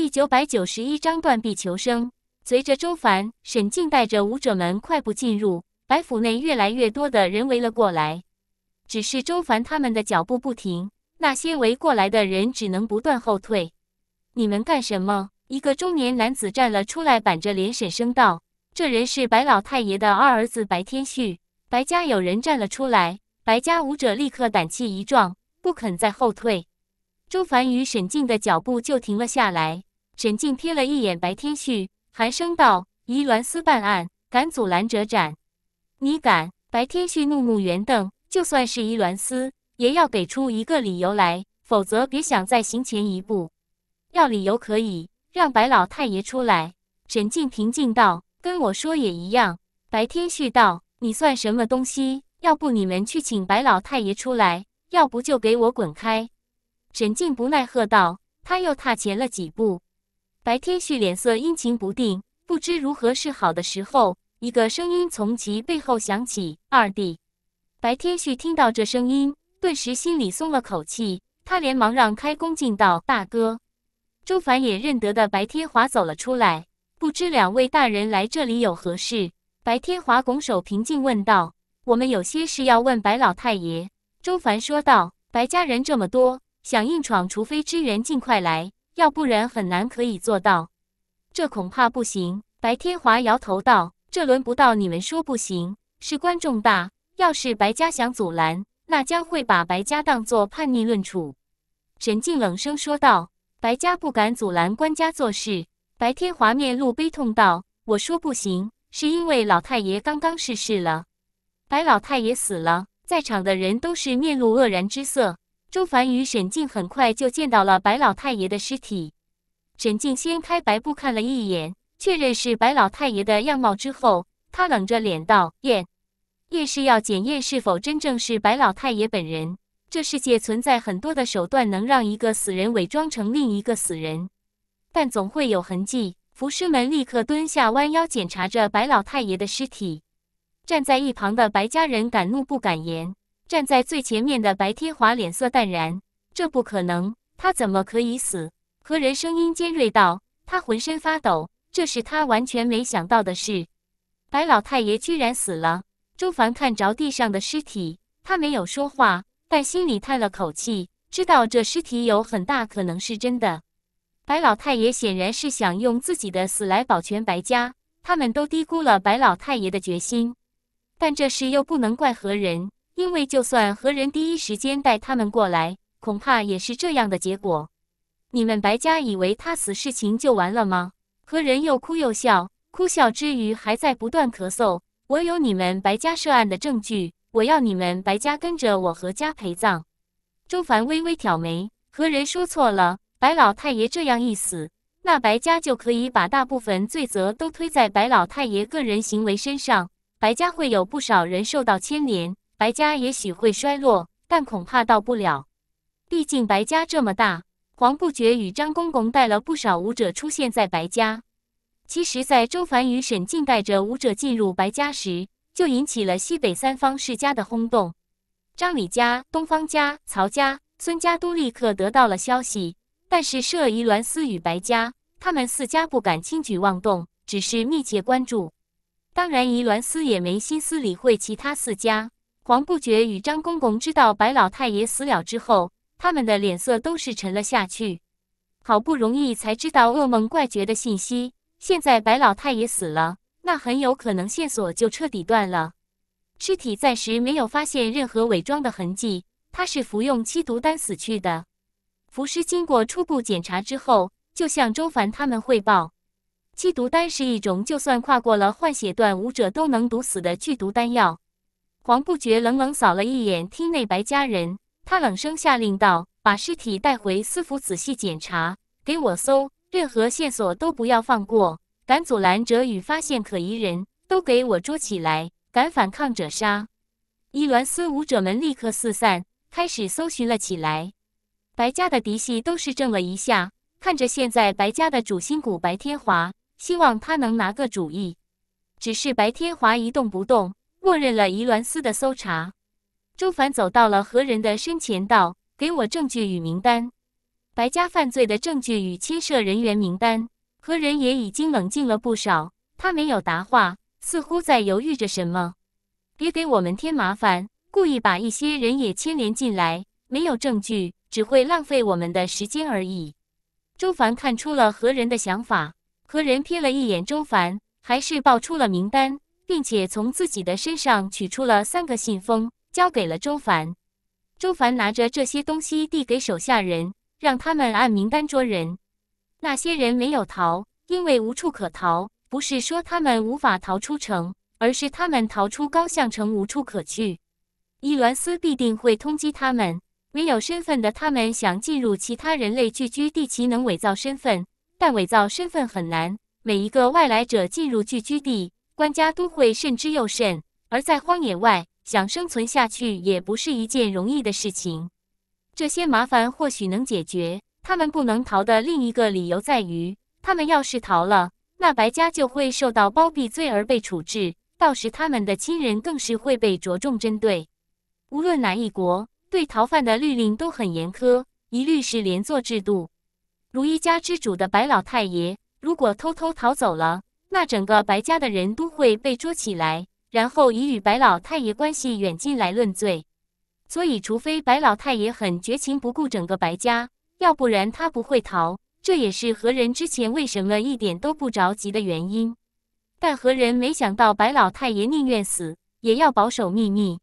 第九百九十一章断臂求生。随着周凡、沈静带着武者们快步进入白府内，越来越多的人围了过来。只是周凡他们的脚步不停，那些围过来的人只能不断后退。你们干什么？一个中年男子站了出来，板着脸，沈声道：“这人是白老太爷的二儿子白天旭。”白家有人站了出来，白家武者立刻胆气一壮，不肯再后退。周凡与沈静的脚步就停了下来。沈静瞥了一眼白天旭，寒声道：“宜鸾司办案，敢阻拦者斩。”你敢！白天旭怒目圆瞪，就算是宜鸾司，也要给出一个理由来，否则别想再行前一步。要理由可以，让白老太爷出来。沈静平静道：“跟我说也一样。”白天旭道：“你算什么东西？要不你们去请白老太爷出来，要不就给我滚开！”沈静不耐喝道：“他又踏前了几步。”白天旭脸色阴晴不定，不知如何是好的时候，一个声音从其背后响起：“二弟。”白天旭听到这声音，顿时心里松了口气，他连忙让开，恭敬道：“大哥。”周凡也认得的白天华走了出来，不知两位大人来这里有何事。白天华拱手平静问道：“我们有些事要问白老太爷。”周凡说道：“白家人这么多，想硬闯，除非支援，尽快来。”要不然很难可以做到，这恐怕不行。白天华摇头道：“这轮不到你们说不行，事关重大。要是白家想阻拦，那将会把白家当作叛逆论处。”沈静冷声说道：“白家不敢阻拦官家做事。”白天华面露悲痛道：“我说不行，是因为老太爷刚刚逝世了。白老太爷死了，在场的人都是面露愕然之色。”周凡与沈静很快就见到了白老太爷的尸体。沈静掀开白布看了一眼，确认是白老太爷的样貌之后，他冷着脸道：“验验是要检验是否真正是白老太爷本人。这世界存在很多的手段，能让一个死人伪装成另一个死人，但总会有痕迹。”服尸们立刻蹲下弯腰检查着白老太爷的尸体，站在一旁的白家人敢怒不敢言。站在最前面的白天华脸色淡然，这不可能，他怎么可以死？何人声音尖锐道。他浑身发抖，这是他完全没想到的事。白老太爷居然死了。周凡看着地上的尸体，他没有说话，但心里叹了口气，知道这尸体有很大可能是真的。白老太爷显然是想用自己的死来保全白家，他们都低估了白老太爷的决心。但这事又不能怪何人。因为就算何人第一时间带他们过来，恐怕也是这样的结果。你们白家以为他死事情就完了吗？何人又哭又笑，哭笑之余还在不断咳嗽。我有你们白家涉案的证据，我要你们白家跟着我何家陪葬。周凡微微挑眉，何人说错了？白老太爷这样一死，那白家就可以把大部分罪责都推在白老太爷个人行为身上，白家会有不少人受到牵连。白家也许会衰落，但恐怕到不了。毕竟白家这么大，黄不觉与张公公带了不少武者出现在白家。其实，在周凡与沈静带着武者进入白家时，就引起了西北三方世家的轰动。张李家、东方家、曹家、孙家都立刻得到了消息，但是设宜栾思与白家，他们四家不敢轻举妄动，只是密切关注。当然，宜栾思也没心思理会其他四家。黄不觉与张公公知道白老太爷死了之后，他们的脸色都是沉了下去。好不容易才知道噩梦怪绝的信息，现在白老太爷死了，那很有可能线索就彻底断了。尸体暂时没有发现任何伪装的痕迹，他是服用七毒丹死去的。符师经过初步检查之后，就向周凡他们汇报。七毒丹是一种就算跨过了换血段，武者都能毒死的剧毒丹药。黄不觉冷冷扫了一眼厅内白家人，他冷声下令道：“把尸体带回司府仔细检查，给我搜，任何线索都不要放过。敢阻拦者与发现可疑人都给我捉起来，敢反抗者杀！”伊伦斯武者们立刻四散，开始搜寻了起来。白家的嫡系都是怔了一下，看着现在白家的主心骨白天华，希望他能拿个主意。只是白天华一动不动。默认了仪鸾司的搜查，周凡走到了何人的身前，道：“给我证据与名单，白家犯罪的证据与牵涉人员名单。”何人也已经冷静了不少，他没有答话，似乎在犹豫着什么。别给我们添麻烦，故意把一些人也牵连进来，没有证据，只会浪费我们的时间而已。周凡看出了何人的想法，何人瞥了一眼周凡，还是报出了名单。并且从自己的身上取出了三个信封，交给了周凡。周凡拿着这些东西递给手下人，让他们按名单捉人。那些人没有逃，因为无处可逃。不是说他们无法逃出城，而是他们逃出高相城无处可去。伊伦斯必定会通缉他们。没有身份的他们想进入其他人类聚居地，其能伪造身份，但伪造身份很难。每一个外来者进入聚居地。官家都会慎之又慎，而在荒野外想生存下去也不是一件容易的事情。这些麻烦或许能解决，他们不能逃的另一个理由在于，他们要是逃了，那白家就会受到包庇罪而被处置，到时他们的亲人更是会被着重针对。无论哪一国，对逃犯的律令都很严苛，一律是连坐制度。如一家之主的白老太爷，如果偷偷逃走了。那整个白家的人都会被捉起来，然后以与白老太爷关系远近来论罪。所以，除非白老太爷很绝情不顾整个白家，要不然他不会逃。这也是何人之前为什么一点都不着急的原因。但何人没想到，白老太爷宁愿死也要保守秘密。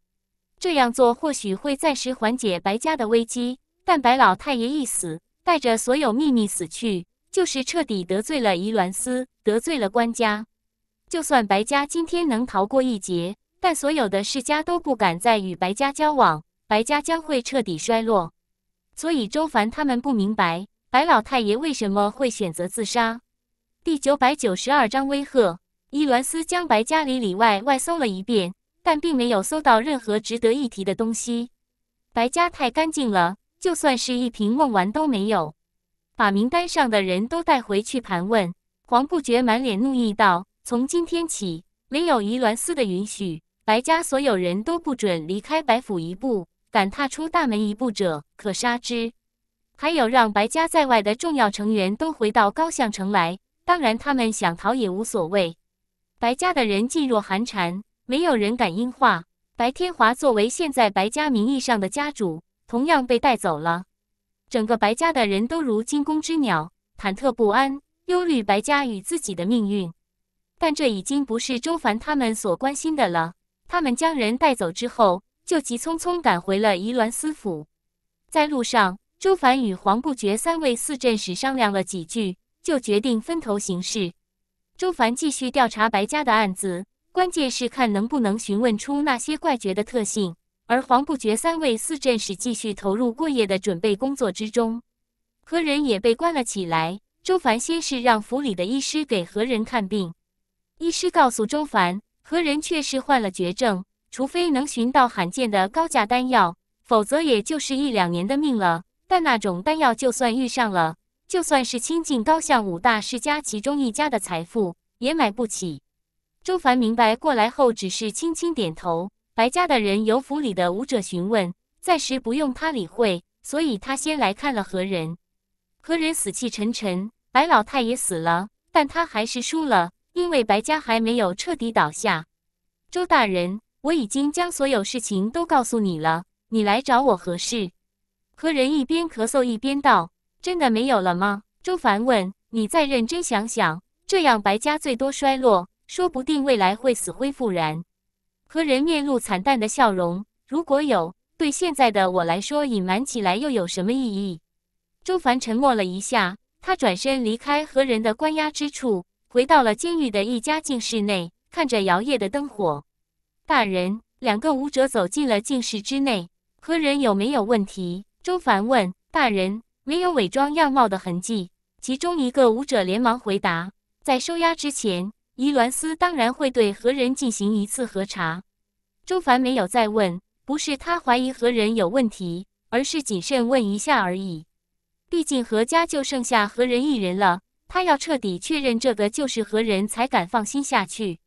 这样做或许会暂时缓解白家的危机，但白老太爷一死，带着所有秘密死去。就是彻底得罪了伊鸾斯，得罪了官家。就算白家今天能逃过一劫，但所有的世家都不敢再与白家交往，白家将会彻底衰落。所以周凡他们不明白白老太爷为什么会选择自杀。第九百九十二章威吓。伊鸾斯将白家里里外外搜了一遍，但并没有搜到任何值得一提的东西。白家太干净了，就算是一瓶梦丸都没有。把名单上的人都带回去盘问。黄不觉满脸怒意道：“从今天起，没有仪鸾司的允许，白家所有人都不准离开白府一步，敢踏出大门一步者，可杀之。”还有，让白家在外的重要成员都回到高相城来。当然，他们想逃也无所谓。白家的人噤若寒蝉，没有人敢应话。白天华作为现在白家名义上的家主，同样被带走了。整个白家的人都如惊弓之鸟，忐忑不安，忧虑白家与自己的命运。但这已经不是周凡他们所关心的了。他们将人带走之后，就急匆匆赶回了宜鸾司府。在路上，周凡与黄不觉三位四镇使商量了几句，就决定分头行事。周凡继续调查白家的案子，关键是看能不能询问出那些怪绝的特性。而黄不觉三位四阵使继续投入过夜的准备工作之中，何人也被关了起来。周凡先是让府里的医师给何人看病，医师告诉周凡，何人确实患了绝症，除非能寻到罕见的高价丹药，否则也就是一两年的命了。但那种丹药，就算遇上了，就算是倾尽高相五大世家其中一家的财富，也买不起。周凡明白过来后，只是轻轻点头。白家的人由府里的武者询问，暂时不用他理会，所以他先来看了何人。何人死气沉沉。白老太也死了，但他还是输了，因为白家还没有彻底倒下。周大人，我已经将所有事情都告诉你了，你来找我何事？何人一边咳嗽一边道：“真的没有了吗？”周凡问：“你再认真想想，这样白家最多衰落，说不定未来会死灰复燃。”何人面露惨淡的笑容。如果有，对现在的我来说，隐瞒起来又有什么意义？周凡沉默了一下，他转身离开何人的关押之处，回到了监狱的一家静室内，看着摇曳的灯火。大人，两个舞者走进了静室之内。何人有没有问题？周凡问。大人没有伪装样貌的痕迹。其中一个舞者连忙回答，在收押之前。伊栾斯当然会对何人进行一次核查，周凡没有再问，不是他怀疑何人有问题，而是谨慎问一下而已。毕竟何家就剩下何人一人了，他要彻底确认这个就是何人才敢放心下去。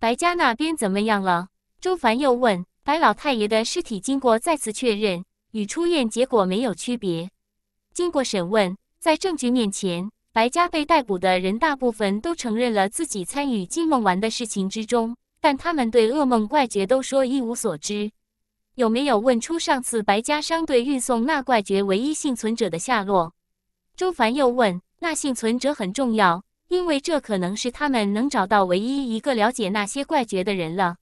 白家那边怎么样了？周凡又问。白老太爷的尸体经过再次确认，与出院结果没有区别。经过审问，在证据面前。白家被逮捕的人大部分都承认了自己参与进梦丸的事情之中，但他们对噩梦怪绝都说一无所知。有没有问出上次白家商队运送那怪绝唯一幸存者的下落？周凡又问：“那幸存者很重要，因为这可能是他们能找到唯一一个了解那些怪绝的人了。”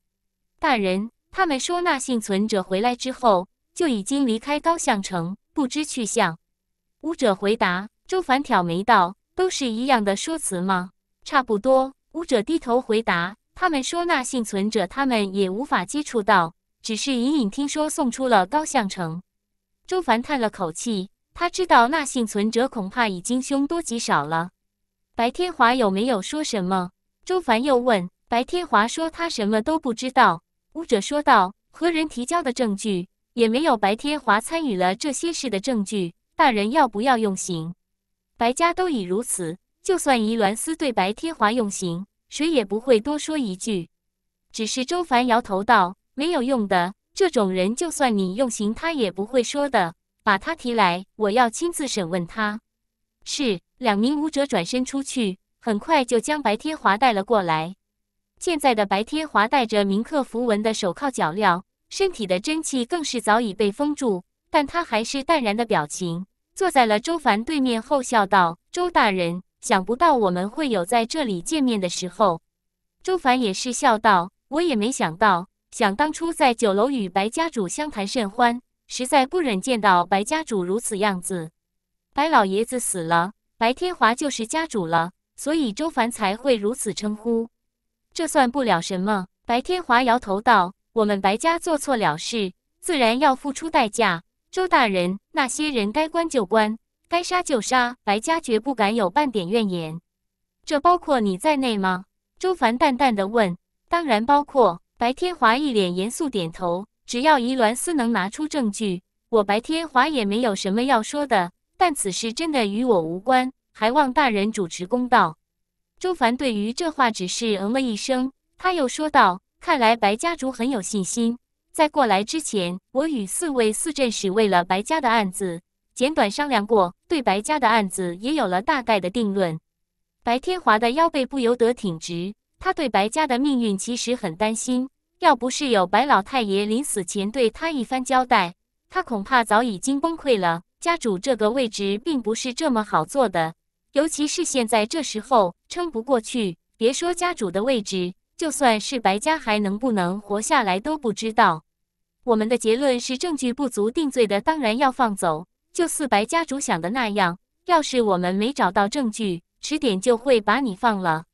大人，他们说那幸存者回来之后就已经离开高相城，不知去向。武者回答，周凡挑眉道。都是一样的说辞吗？差不多。舞者低头回答：“他们说那幸存者他们也无法接触到，只是隐隐听说送出了高相城。”周凡叹了口气，他知道那幸存者恐怕已经凶多吉少了。白天华有没有说什么？周凡又问。白天华说他什么都不知道。舞者说道：“何人提交的证据？也没有白天华参与了这些事的证据。大人要不要用刑？”白家都已如此，就算怡鸾丝对白天华用刑，谁也不会多说一句。只是周凡摇头道：“没有用的，这种人就算你用刑，他也不会说的。”把他提来，我要亲自审问他。是，两名武者转身出去，很快就将白天华带了过来。现在的白天华戴着铭刻符文的手铐脚镣，身体的真气更是早已被封住，但他还是淡然的表情。坐在了周凡对面后笑道：“周大人，想不到我们会有在这里见面的时候。”周凡也是笑道：“我也没想到。想当初在酒楼与白家主相谈甚欢，实在不忍见到白家主如此样子。白老爷子死了，白天华就是家主了，所以周凡才会如此称呼。这算不了什么。”白天华摇头道：“我们白家做错了事，自然要付出代价。”周大人，那些人该关就关，该杀就杀，白家绝不敢有半点怨言。这包括你在内吗？周凡淡淡的问。当然包括。白天华一脸严肃，点头。只要怡鸾司能拿出证据，我白天华也没有什么要说的。但此事真的与我无关，还望大人主持公道。周凡对于这话只是嗯了一声，他又说道：“看来白家主很有信心。”在过来之前，我与四位四镇使为了白家的案子简短商量过，对白家的案子也有了大概的定论。白天华的腰背不由得挺直，他对白家的命运其实很担心。要不是有白老太爷临死前对他一番交代，他恐怕早已经崩溃了。家主这个位置并不是这么好做的，尤其是现在这时候，撑不过去，别说家主的位置。就算是白家还能不能活下来都不知道。我们的结论是证据不足定罪的，当然要放走。就似白家主想的那样，要是我们没找到证据，迟点就会把你放了。”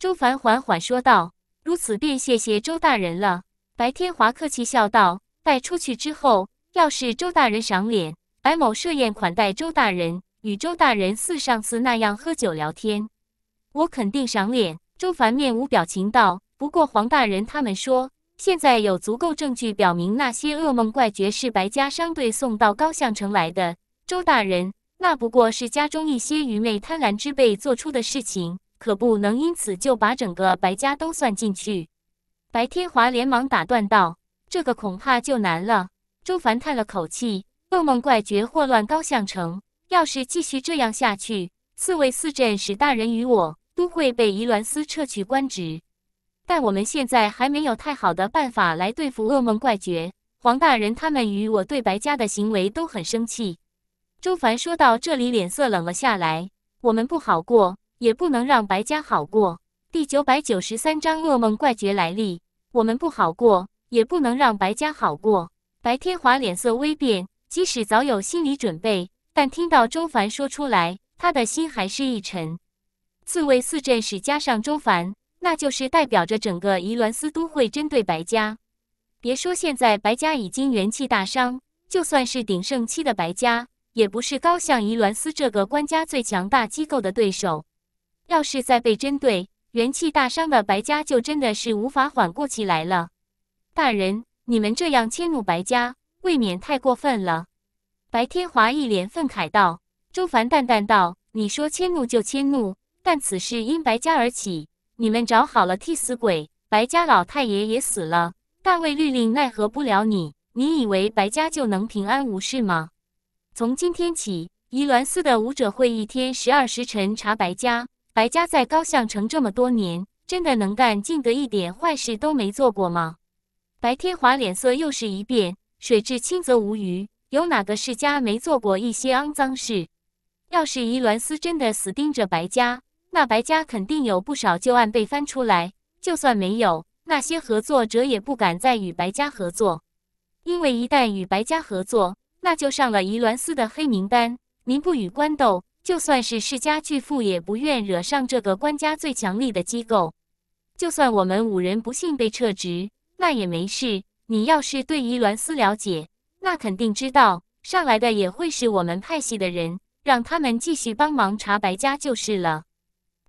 周凡缓缓说道。“如此便谢谢周大人了。”白天华客气笑道。“带出去之后，要是周大人赏脸，白某设宴款待周大人，与周大人似上次那样喝酒聊天，我肯定赏脸。”周凡面无表情道：“不过黄大人他们说，现在有足够证据表明那些噩梦怪觉是白家商队送到高相城来的。周大人，那不过是家中一些愚昧贪婪之辈做出的事情，可不能因此就把整个白家都算进去。”白天华连忙打断道：“这个恐怕就难了。”周凡叹了口气：“噩梦怪觉祸乱高相城，要是继续这样下去，四位四镇使大人与我……”都会被伊鸾斯撤去官职，但我们现在还没有太好的办法来对付噩梦怪绝。黄大人他们与我对白家的行为都很生气。周凡说到这里，脸色冷了下来。我们不好过，也不能让白家好过。第九百九十三章噩梦怪绝来历。我们不好过，也不能让白家好过。白天华脸色微变，即使早有心理准备，但听到周凡说出来，他的心还是一沉。四位四镇使加上周凡，那就是代表着整个宜鸾司都会针对白家。别说现在白家已经元气大伤，就算是鼎盛期的白家，也不是高向宜鸾司这个官家最强大机构的对手。要是再被针对，元气大伤的白家就真的是无法缓过气来了。大人，你们这样迁怒白家，未免太过分了。白天华一脸愤慨道：“周凡淡淡道，你说迁怒就迁怒。”但此事因白家而起，你们找好了替死鬼，白家老太爷也死了，大卫律令奈何不了你。你以为白家就能平安无事吗？从今天起，宜鸾司的武者会一天十二时辰查白家。白家在高相城这么多年，真的能干尽得一点坏事都没做过吗？白天华脸色又是一变。水至清则无鱼，有哪个世家没做过一些肮脏事？要是宜鸾司真的死盯着白家。那白家肯定有不少旧案被翻出来，就算没有，那些合作者也不敢再与白家合作，因为一旦与白家合作，那就上了宜鸾司的黑名单。民不与官斗，就算是世家巨富，也不愿惹上这个官家最强力的机构。就算我们五人不幸被撤职，那也没事。你要是对宜鸾司了解，那肯定知道，上来的也会是我们派系的人，让他们继续帮忙查白家就是了。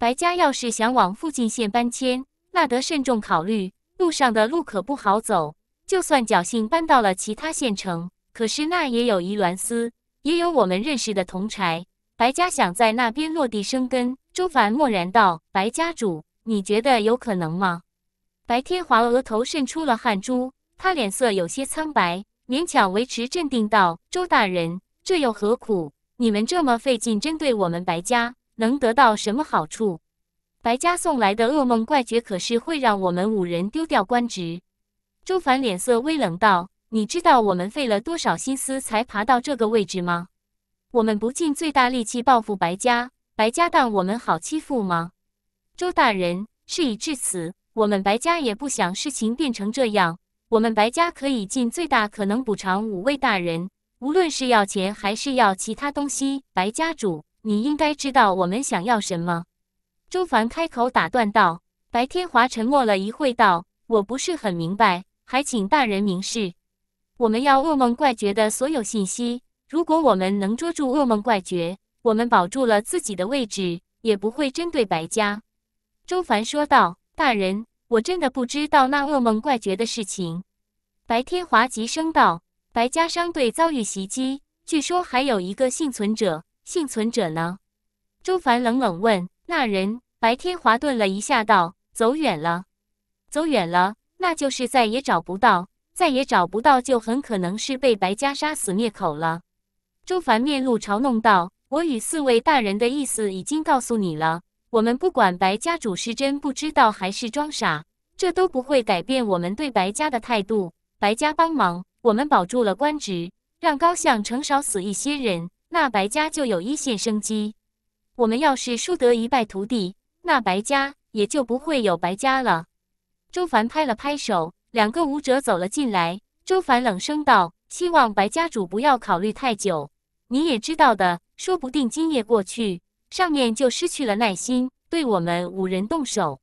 白家要是想往附近县搬迁，那得慎重考虑，路上的路可不好走。就算侥幸搬到了其他县城，可是那也有移鸾司，也有我们认识的同柴。白家想在那边落地生根，周凡默然道：“白家主，你觉得有可能吗？”白天华额头渗出了汗珠，他脸色有些苍白，勉强维持镇定道：“周大人，这又何苦？你们这么费劲针对我们白家。”能得到什么好处？白家送来的噩梦怪绝可是会让我们五人丢掉官职。周凡脸色微冷道：“你知道我们费了多少心思才爬到这个位置吗？我们不尽最大力气报复白家，白家当我们好欺负吗？”周大人，事已至此，我们白家也不想事情变成这样。我们白家可以尽最大可能补偿五位大人，无论是要钱还是要其他东西，白家主。你应该知道我们想要什么。”周凡开口打断道。白天华沉默了一会，道：“我不是很明白，还请大人明示。我们要噩梦怪绝的所有信息。如果我们能捉住噩梦怪绝，我们保住了自己的位置，也不会针对白家。”周凡说道：“大人，我真的不知道那噩梦怪绝的事情。”白天华急声道：“白家商队遭遇袭击，据说还有一个幸存者。”幸存者呢？周凡冷冷问。那人白天华顿了一下，道：“走远了，走远了，那就是再也找不到，再也找不到，就很可能是被白家杀死灭口了。”周凡面露嘲弄道：“我与四位大人的意思已经告诉你了，我们不管白家主是真不知道还是装傻，这都不会改变我们对白家的态度。白家帮忙，我们保住了官职，让高相城少死一些人。”那白家就有一线生机。我们要是输得一败涂地，那白家也就不会有白家了。周凡拍了拍手，两个舞者走了进来。周凡冷声道：“希望白家主不要考虑太久。你也知道的，说不定今夜过去，上面就失去了耐心，对我们五人动手。”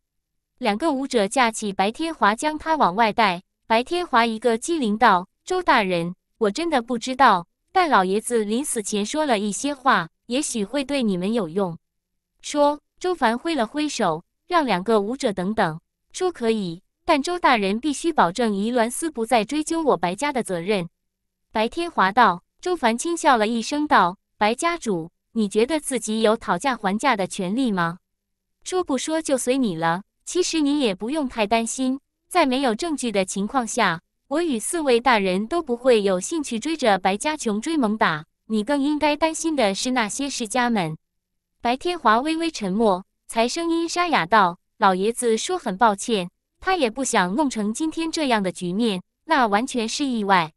两个舞者架起白天华，将他往外带。白天华一个机灵道：“周大人，我真的不知道。”但老爷子临死前说了一些话，也许会对你们有用。说，周凡挥了挥手，让两个武者等等。说可以，但周大人必须保证宜鸾司不再追究我白家的责任。白天华道，周凡轻笑了一声道：“白家主，你觉得自己有讨价还价的权利吗？说不说就随你了。其实你也不用太担心，在没有证据的情况下。”我与四位大人都不会有兴趣追着白家琼追猛打，你更应该担心的是那些世家们。白天华微微沉默，才声音沙哑道：“老爷子说很抱歉，他也不想弄成今天这样的局面，那完全是意外。”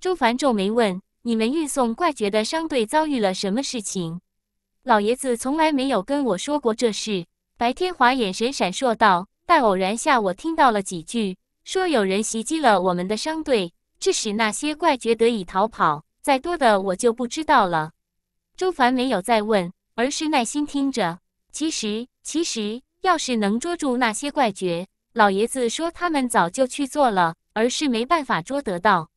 周凡皱眉问：“你们运送怪绝的商队遭遇了什么事情？”老爷子从来没有跟我说过这事。白天华眼神闪烁道：“但偶然下，我听到了几句。”说有人袭击了我们的商队，致使那些怪绝得以逃跑。再多的我就不知道了。周凡没有再问，而是耐心听着。其实，其实要是能捉住那些怪绝，老爷子说他们早就去做了，而是没办法捉得到。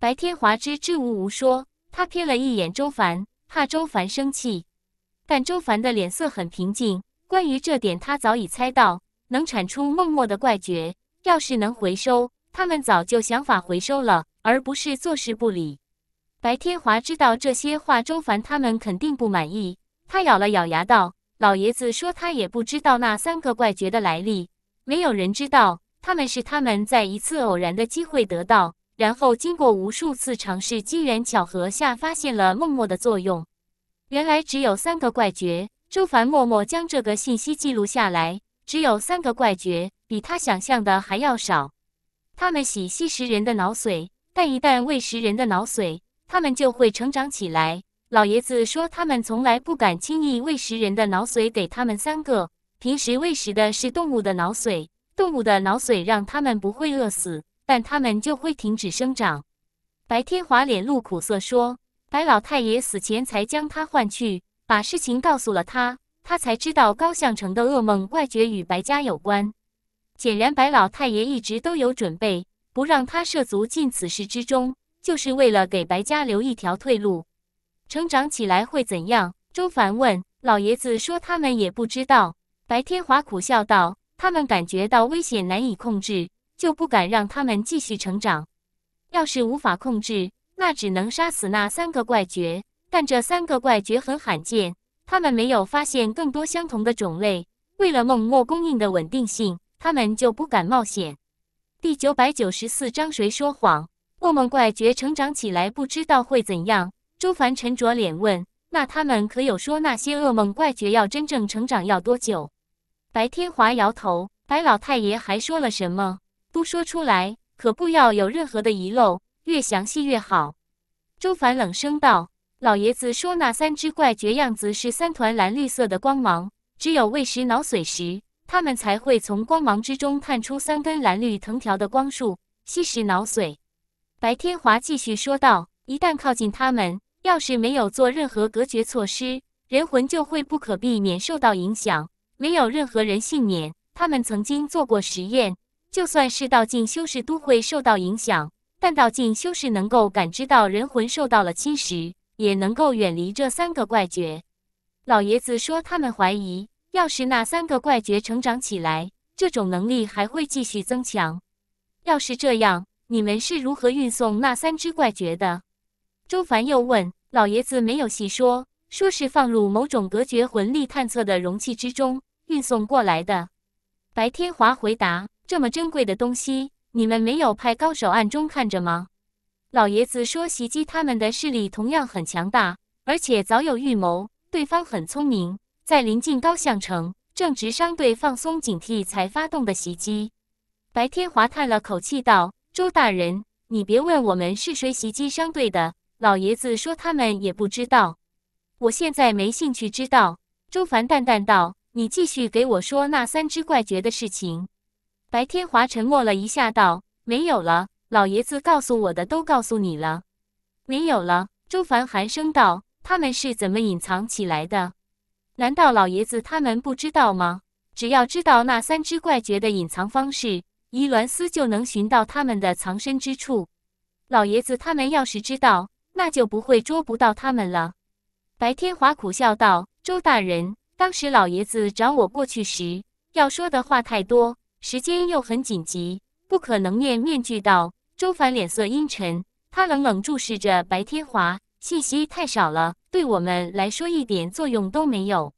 白天华支支吾吾说，他瞥了一眼周凡，怕周凡生气，但周凡的脸色很平静。关于这点，他早已猜到，能铲出孟默的怪绝。要是能回收，他们早就想法回收了，而不是坐视不理。白天华知道这些话，周凡他们肯定不满意。他咬了咬牙道：“老爷子说，他也不知道那三个怪绝的来历，没有人知道，他们是他们在一次偶然的机会得到，然后经过无数次尝试，机缘巧合下发现了孟墨的作用。原来只有三个怪绝。”周凡默默将这个信息记录下来：“只有三个怪绝，比他想象的还要少，他们喜吸食人的脑髓，但一旦喂食人的脑髓，他们就会成长起来。老爷子说，他们从来不敢轻易喂食人的脑髓给他们三个，平时喂食的是动物的脑髓，动物的脑髓让他们不会饿死，但他们就会停止生长。白天华脸露苦涩说：“白老太爷死前才将他唤去，把事情告诉了他，他才知道高向成的噩梦怪觉与白家有关。”显然，白老太爷一直都有准备，不让他涉足进此事之中，就是为了给白家留一条退路。成长起来会怎样？周凡问。老爷子说：“他们也不知道。”白天华苦笑道：“他们感觉到危险难以控制，就不敢让他们继续成长。要是无法控制，那只能杀死那三个怪绝。但这三个怪绝很罕见，他们没有发现更多相同的种类。为了梦墨供应的稳定性。”他们就不敢冒险。第九百九十四章谁说谎？噩梦怪绝成长起来，不知道会怎样。周凡沉着脸问：“那他们可有说那些噩梦怪绝要真正成长要多久？”白天华摇头。白老太爷还说了什么？都说出来，可不要有任何的遗漏，越详细越好。周凡冷声道：“老爷子说那三只怪绝样子是三团蓝绿色的光芒，只有喂食脑髓时。”他们才会从光芒之中探出三根蓝绿藤条的光束，吸食脑髓。白天华继续说道：“一旦靠近他们，要是没有做任何隔绝措施，人魂就会不可避免受到影响。没有任何人幸免。他们曾经做过实验，就算是道境修士都会受到影响。但道境修士能够感知到人魂受到了侵蚀，也能够远离这三个怪绝。”老爷子说：“他们怀疑。”要是那三个怪绝成长起来，这种能力还会继续增强。要是这样，你们是如何运送那三只怪绝的？周凡又问。老爷子没有细说，说是放入某种隔绝魂力探测的容器之中运送过来的。白天华回答：“这么珍贵的东西，你们没有派高手暗中看着吗？”老爷子说：“袭击他们的势力同样很强大，而且早有预谋，对方很聪明。”在临近高相城，正值商队放松警惕才发动的袭击。白天华叹了口气道：“周大人，你别问我们是谁袭击商队的。老爷子说他们也不知道。我现在没兴趣知道。”周凡淡淡道：“你继续给我说那三只怪绝的事情。”白天华沉默了一下道：“没有了，老爷子告诉我的都告诉你了，没有了。”周凡寒声道：“他们是怎么隐藏起来的？”难道老爷子他们不知道吗？只要知道那三只怪绝的隐藏方式，伊伦斯就能寻到他们的藏身之处。老爷子他们要是知道，那就不会捉不到他们了。白天华苦笑道：“周大人，当时老爷子找我过去时，要说的话太多，时间又很紧急，不可能面面俱到。”周凡脸色阴沉，他冷冷注视着白天华。信息太少了，对我们来说一点作用都没有。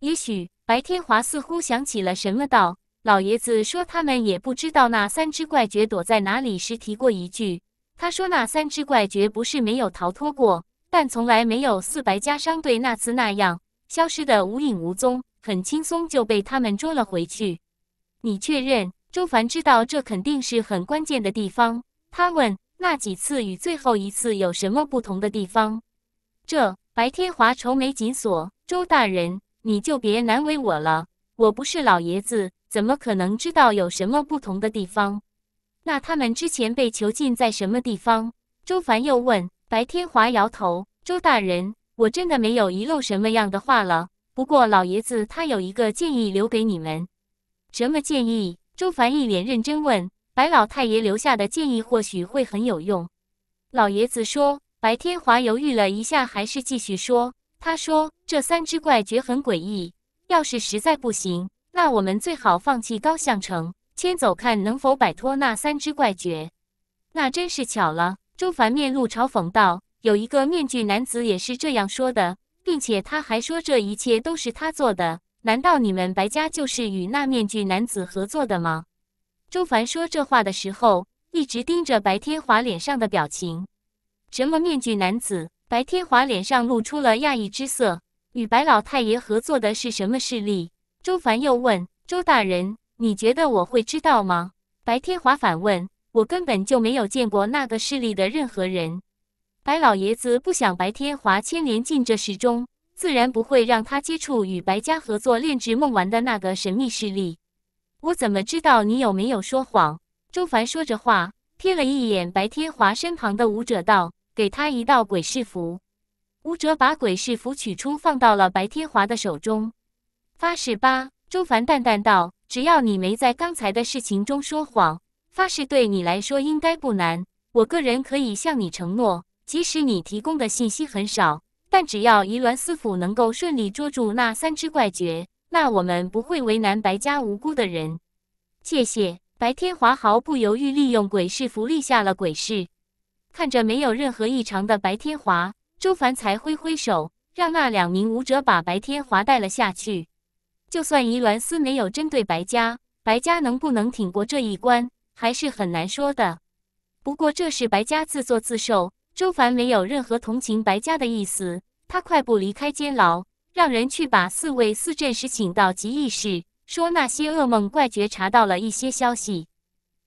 也许白天华似乎想起了什么道。老爷子说他们也不知道那三只怪绝躲在哪里时提过一句，他说那三只怪绝不是没有逃脱过，但从来没有似白家商队那次那样消失的无影无踪，很轻松就被他们捉了回去。你确认？周凡知道这肯定是很关键的地方，他问。那几次与最后一次有什么不同的地方？这白天华愁眉紧锁。周大人，你就别难为我了。我不是老爷子，怎么可能知道有什么不同的地方？那他们之前被囚禁在什么地方？周凡又问。白天华摇头。周大人，我真的没有遗漏什么样的话了。不过老爷子他有一个建议留给你们。什么建议？周凡一脸认真问。白老太爷留下的建议或许会很有用。老爷子说，白天华犹豫了一下，还是继续说：“他说这三只怪绝很诡异，要是实在不行，那我们最好放弃高象城，迁走，看能否摆脱那三只怪绝。”那真是巧了，周凡面露嘲讽道：“有一个面具男子也是这样说的，并且他还说这一切都是他做的。难道你们白家就是与那面具男子合作的吗？”周凡说这话的时候，一直盯着白天华脸上的表情。什么面具男子？白天华脸上露出了讶异之色。与白老太爷合作的是什么势力？周凡又问。周大人，你觉得我会知道吗？白天华反问。我根本就没有见过那个势力的任何人。白老爷子不想白天华牵连进这事中，自然不会让他接触与白家合作炼制梦丸的那个神秘势力。我怎么知道你有没有说谎？周凡说着话，瞥了一眼白天华身旁的武者，道：“给他一道鬼视符。”武者把鬼视符取出，放到了白天华的手中。发誓吧，周凡淡淡道：“只要你没在刚才的事情中说谎，发誓对你来说应该不难。我个人可以向你承诺，即使你提供的信息很少，但只要宜鸾司府能够顺利捉住那三只怪绝。”那我们不会为难白家无辜的人，谢谢。白天华毫不犹豫利用鬼市福利下了鬼市，看着没有任何异常的白天华，周凡才挥挥手，让那两名武者把白天华带了下去。就算伊鸾斯没有针对白家，白家能不能挺过这一关还是很难说的。不过这是白家自作自受，周凡没有任何同情白家的意思，他快步离开监牢。让人去把四位四镇使请到极义室，说那些噩梦怪觉查到了一些消息。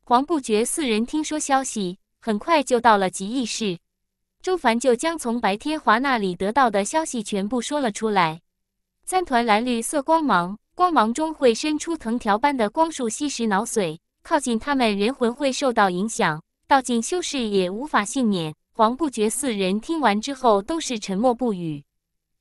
黄不觉四人听说消息，很快就到了极义室。周凡就将从白天华那里得到的消息全部说了出来。三团蓝绿色光芒，光芒中会伸出藤条般的光束吸食脑髓，靠近他们人魂会受到影响，道境修士也无法幸免。黄不觉四人听完之后都是沉默不语。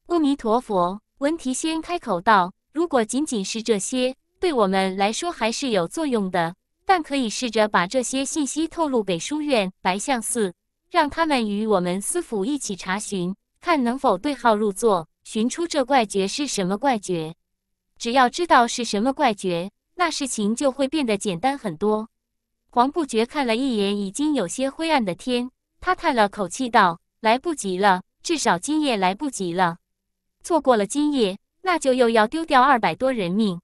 阿弥陀佛，文提仙开口道：“如果仅仅是这些，对我们来说还是有作用的。但可以试着把这些信息透露给书院、白象寺，让他们与我们司府一起查询，看能否对号入座，寻出这怪绝是什么怪绝。只要知道是什么怪绝，那事情就会变得简单很多。”黄不觉看了一眼已经有些灰暗的天，他叹了口气道：“来不及了，至少今夜来不及了。”错过了今夜，那就又要丢掉二百多人命，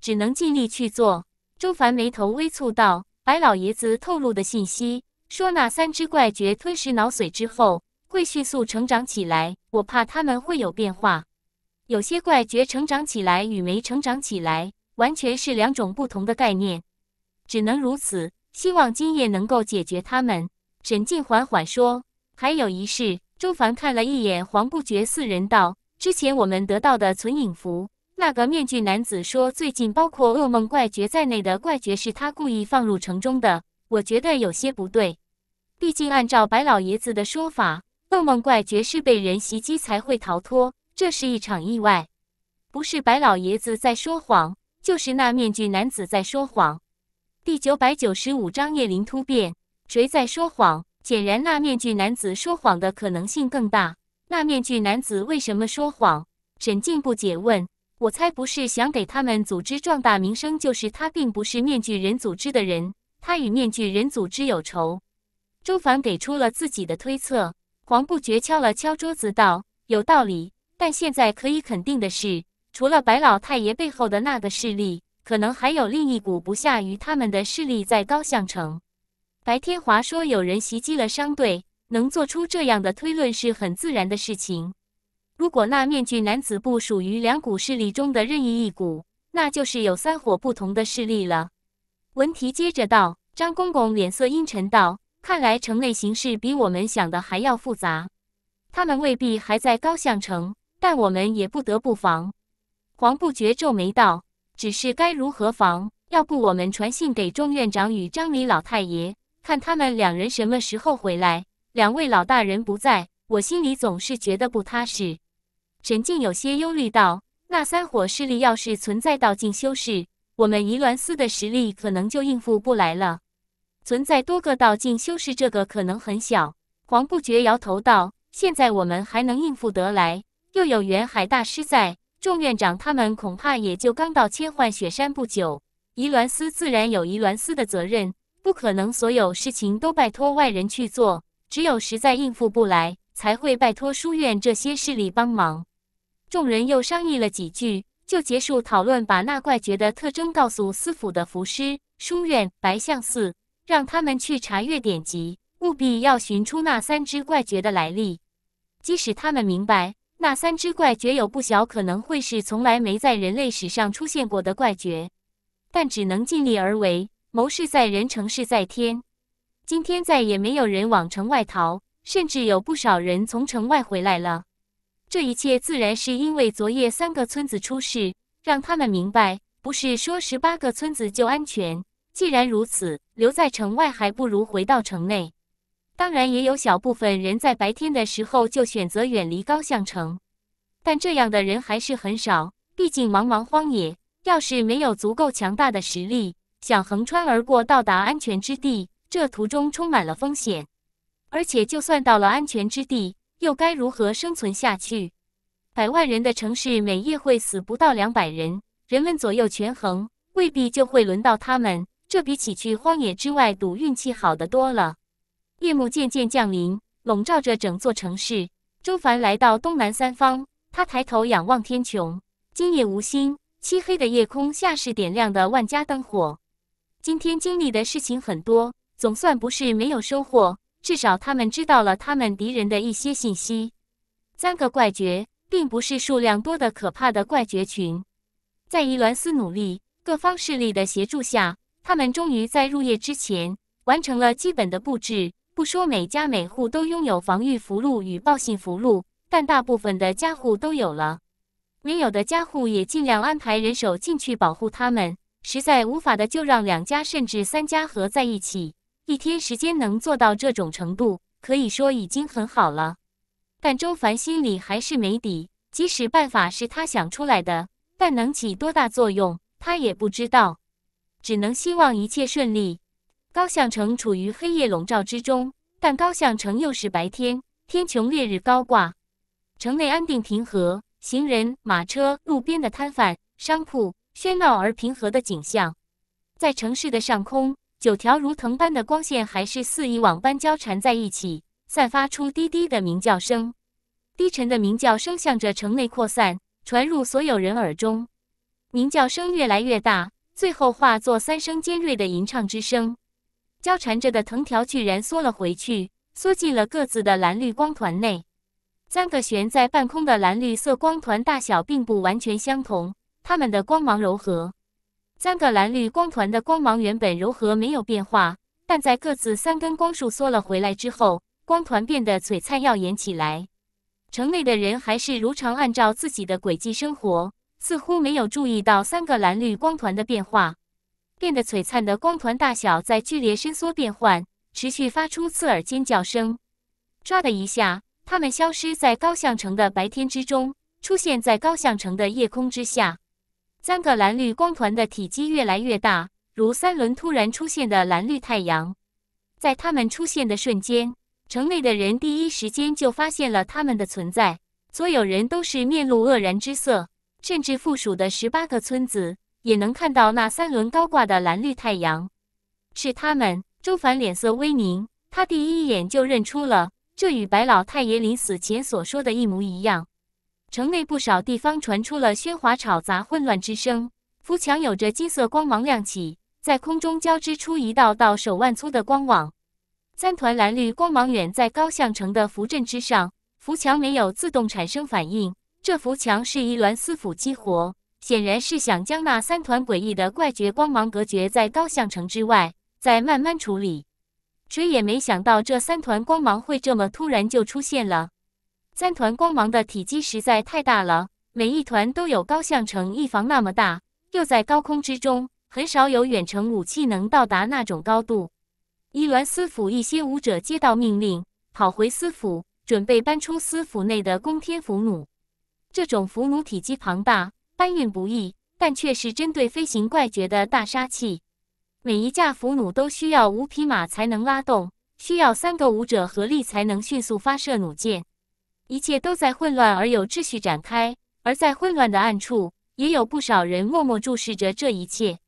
只能尽力去做。周凡眉头微蹙道：“白老爷子透露的信息说，那三只怪蕨吞噬脑髓之后，会迅速成长起来。我怕他们会有变化，有些怪蕨成长起来与没成长起来，完全是两种不同的概念。只能如此，希望今夜能够解决他们。”沈静缓缓说：“还有一事。”周凡看了一眼黄不觉四人，道。之前我们得到的存影符，那个面具男子说，最近包括噩梦怪绝在内的怪绝是他故意放入城中的。我觉得有些不对，毕竟按照白老爷子的说法，噩梦怪绝是被人袭击才会逃脱，这是一场意外，不是白老爷子在说谎，就是那面具男子在说谎。第九百九十五章叶灵突变，谁在说谎？显然那面具男子说谎的可能性更大。那面具男子为什么说谎？沈静不解问。我猜不是想给他们组织壮大名声，就是他并不是面具人组织的人，他与面具人组织有仇。周凡给出了自己的推测。黄不觉敲了敲桌子道：“有道理。但现在可以肯定的是，除了白老太爷背后的那个势力，可能还有另一股不下于他们的势力在高项城。”白天华说：“有人袭击了商队。”能做出这样的推论是很自然的事情。如果那面具男子不属于两股势力中的任意一股，那就是有三伙不同的势力了。文提接着道：“张公公脸色阴沉道：‘看来城内形势比我们想的还要复杂。他们未必还在高相城，但我们也不得不防。’黄不觉皱眉道：‘只是该如何防？要不我们传信给庄院长与张李老太爷，看他们两人什么时候回来？’”两位老大人不在，我心里总是觉得不踏实。沈静有些忧虑道：“那三火势力要是存在道境修士，我们宜鸾司的实力可能就应付不来了。存在多个道境修士，这个可能很小。”黄不觉摇头道：“现在我们还能应付得来，又有元海大师在。众院长他们恐怕也就刚到千幻雪山不久，宜鸾司自然有宜鸾司的责任，不可能所有事情都拜托外人去做。”只有实在应付不来，才会拜托书院这些势力帮忙。众人又商议了几句，就结束讨论，把那怪绝的特征告诉司府的符师、书院、白象寺，让他们去查阅典籍，务必要寻出那三只怪绝的来历。即使他们明白那三只怪绝有不小可能会是从来没在人类史上出现过的怪绝，但只能尽力而为，谋事在人，成事在天。今天再也没有人往城外逃，甚至有不少人从城外回来了。这一切自然是因为昨夜三个村子出事，让他们明白，不是说十八个村子就安全。既然如此，留在城外还不如回到城内。当然，也有小部分人在白天的时候就选择远离高相城，但这样的人还是很少。毕竟茫茫荒野，要是没有足够强大的实力，想横穿而过到达安全之地。这途中充满了风险，而且就算到了安全之地，又该如何生存下去？百万人的城市，每夜会死不到两百人，人们左右权衡，未必就会轮到他们。这比起去荒野之外赌运气，好得多了。夜幕渐渐降临，笼罩着整座城市。周凡来到东南三方，他抬头仰望天穹，今夜无星，漆黑的夜空下是点亮的万家灯火。今天经历的事情很多。总算不是没有收获，至少他们知道了他们敌人的一些信息。三个怪绝并不是数量多的可怕的怪绝群，在伊伦斯努力、各方势力的协助下，他们终于在入夜之前完成了基本的布置。不说每家每户都拥有防御符箓与报信符箓，但大部分的家户都有了。没有的家户也尽量安排人手进去保护他们，实在无法的就让两家甚至三家合在一起。一天时间能做到这种程度，可以说已经很好了。但周凡心里还是没底，即使办法是他想出来的，但能起多大作用，他也不知道。只能希望一切顺利。高相城处于黑夜笼罩之中，但高相城又是白天，天穹烈日高挂，城内安定平和，行人、马车、路边的摊贩、商铺，喧闹而平和的景象，在城市的上空。九条如藤般的光线还是似以往般交缠在一起，散发出低低的鸣叫声。低沉的鸣叫声向着城内扩散，传入所有人耳中。鸣叫声越来越大，最后化作三声尖锐的吟唱之声。交缠着的藤条居然缩了回去，缩进了各自的蓝绿光团内。三个悬在半空的蓝绿色光团大小并不完全相同，它们的光芒柔和。三个蓝绿光团的光芒原本柔和，没有变化，但在各自三根光束缩了回来之后，光团变得璀璨耀眼起来。城内的人还是如常按照自己的轨迹生活，似乎没有注意到三个蓝绿光团的变化。变得璀璨的光团大小在剧烈伸缩变换，持续发出刺耳尖叫声。唰的一下，他们消失在高相城的白天之中，出现在高相城的夜空之下。三个蓝绿光团的体积越来越大，如三轮突然出现的蓝绿太阳。在他们出现的瞬间，城内的人第一时间就发现了他们的存在，所有人都是面露愕然之色，甚至附属的十八个村子也能看到那三轮高挂的蓝绿太阳。是他们，周凡脸色微凝，他第一眼就认出了，这与白老太爷临死前所说的一模一样。城内不少地方传出了喧哗吵杂、混乱之声。浮墙有着金色光芒亮起，在空中交织出一道道手腕粗的光网。三团蓝绿光芒远在高相城的浮阵之上，浮墙没有自动产生反应。这浮墙是一鸾丝符激活，显然是想将那三团诡异的怪绝光芒隔绝在高相城之外，再慢慢处理。谁也没想到，这三团光芒会这么突然就出现了。三团光芒的体积实在太大了，每一团都有高项城一房那么大。又在高空之中，很少有远程武器能到达那种高度。伊鸾斯府一些武者接到命令，跑回司府，准备搬出司府内的宫天俘虏。这种伏弩体积庞大，搬运不易，但却是针对飞行怪绝的大杀器。每一架伏弩都需要五匹马才能拉动，需要三个武者合力才能迅速发射弩箭。一切都在混乱而有秩序展开，而在混乱的暗处，也有不少人默默注视着这一切。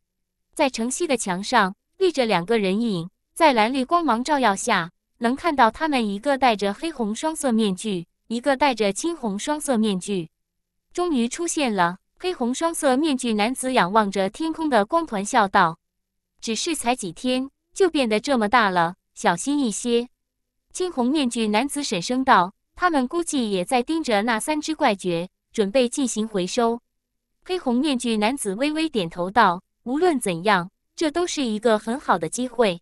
在城西的墙上立着两个人影，在蓝绿光芒照耀下，能看到他们一个戴着黑红双色面具，一个戴着青红双色面具。终于出现了，黑红双色面具男子仰望着天空的光团，笑道：“只是才几天，就变得这么大了，小心一些。”青红面具男子沈声道。他们估计也在盯着那三只怪蕨，准备进行回收。黑红面具男子微微点头道：“无论怎样，这都是一个很好的机会。”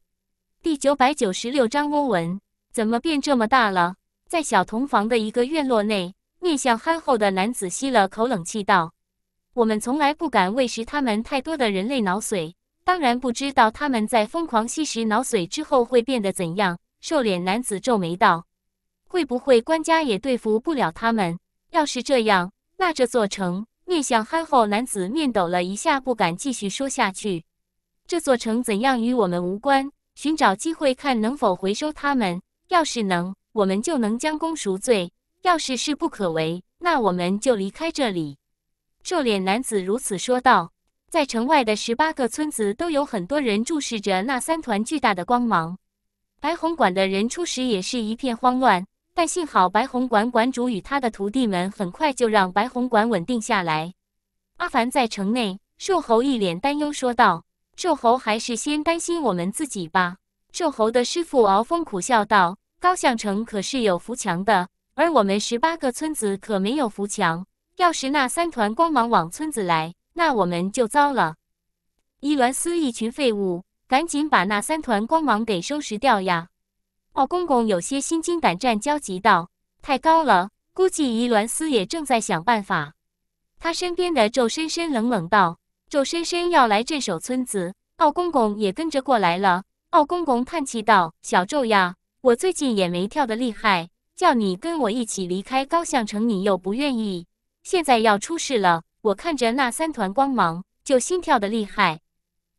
第九百九十六章欧文怎么变这么大了？在小童房的一个院落内，面相憨厚的男子吸了口冷气道：“我们从来不敢喂食他们太多的人类脑髓，当然不知道他们在疯狂吸食脑髓之后会变得怎样。”瘦脸男子皱眉道。会不会官家也对付不了他们？要是这样，那这座城……面向憨厚男子面抖了一下，不敢继续说下去。这座城怎样与我们无关？寻找机会看能否回收他们。要是能，我们就能将功赎罪；要是事不可为，那我们就离开这里。瘦脸男子如此说道。在城外的十八个村子都有很多人注视着那三团巨大的光芒。白红馆的人初时也是一片慌乱。但幸好，白虹馆馆主与他的徒弟们很快就让白虹馆稳定下来。阿凡在城内，瘦猴一脸担忧说道：“瘦猴，还是先担心我们自己吧。”瘦猴的师傅敖峰苦笑道：“高相城可是有扶墙的，而我们十八个村子可没有扶墙。要是那三团光芒往村子来，那我们就糟了。”伊伦斯，一群废物，赶紧把那三团光芒给收拾掉呀！奥公公有些心惊胆战，焦急道：“太高了，估计伊鸾司也正在想办法。”他身边的周深深冷冷道：“周深深要来镇守村子，奥公公也跟着过来了。”奥公公叹气道：“小周呀，我最近也没跳得厉害，叫你跟我一起离开高相城，你又不愿意。现在要出事了，我看着那三团光芒，就心跳的厉害。”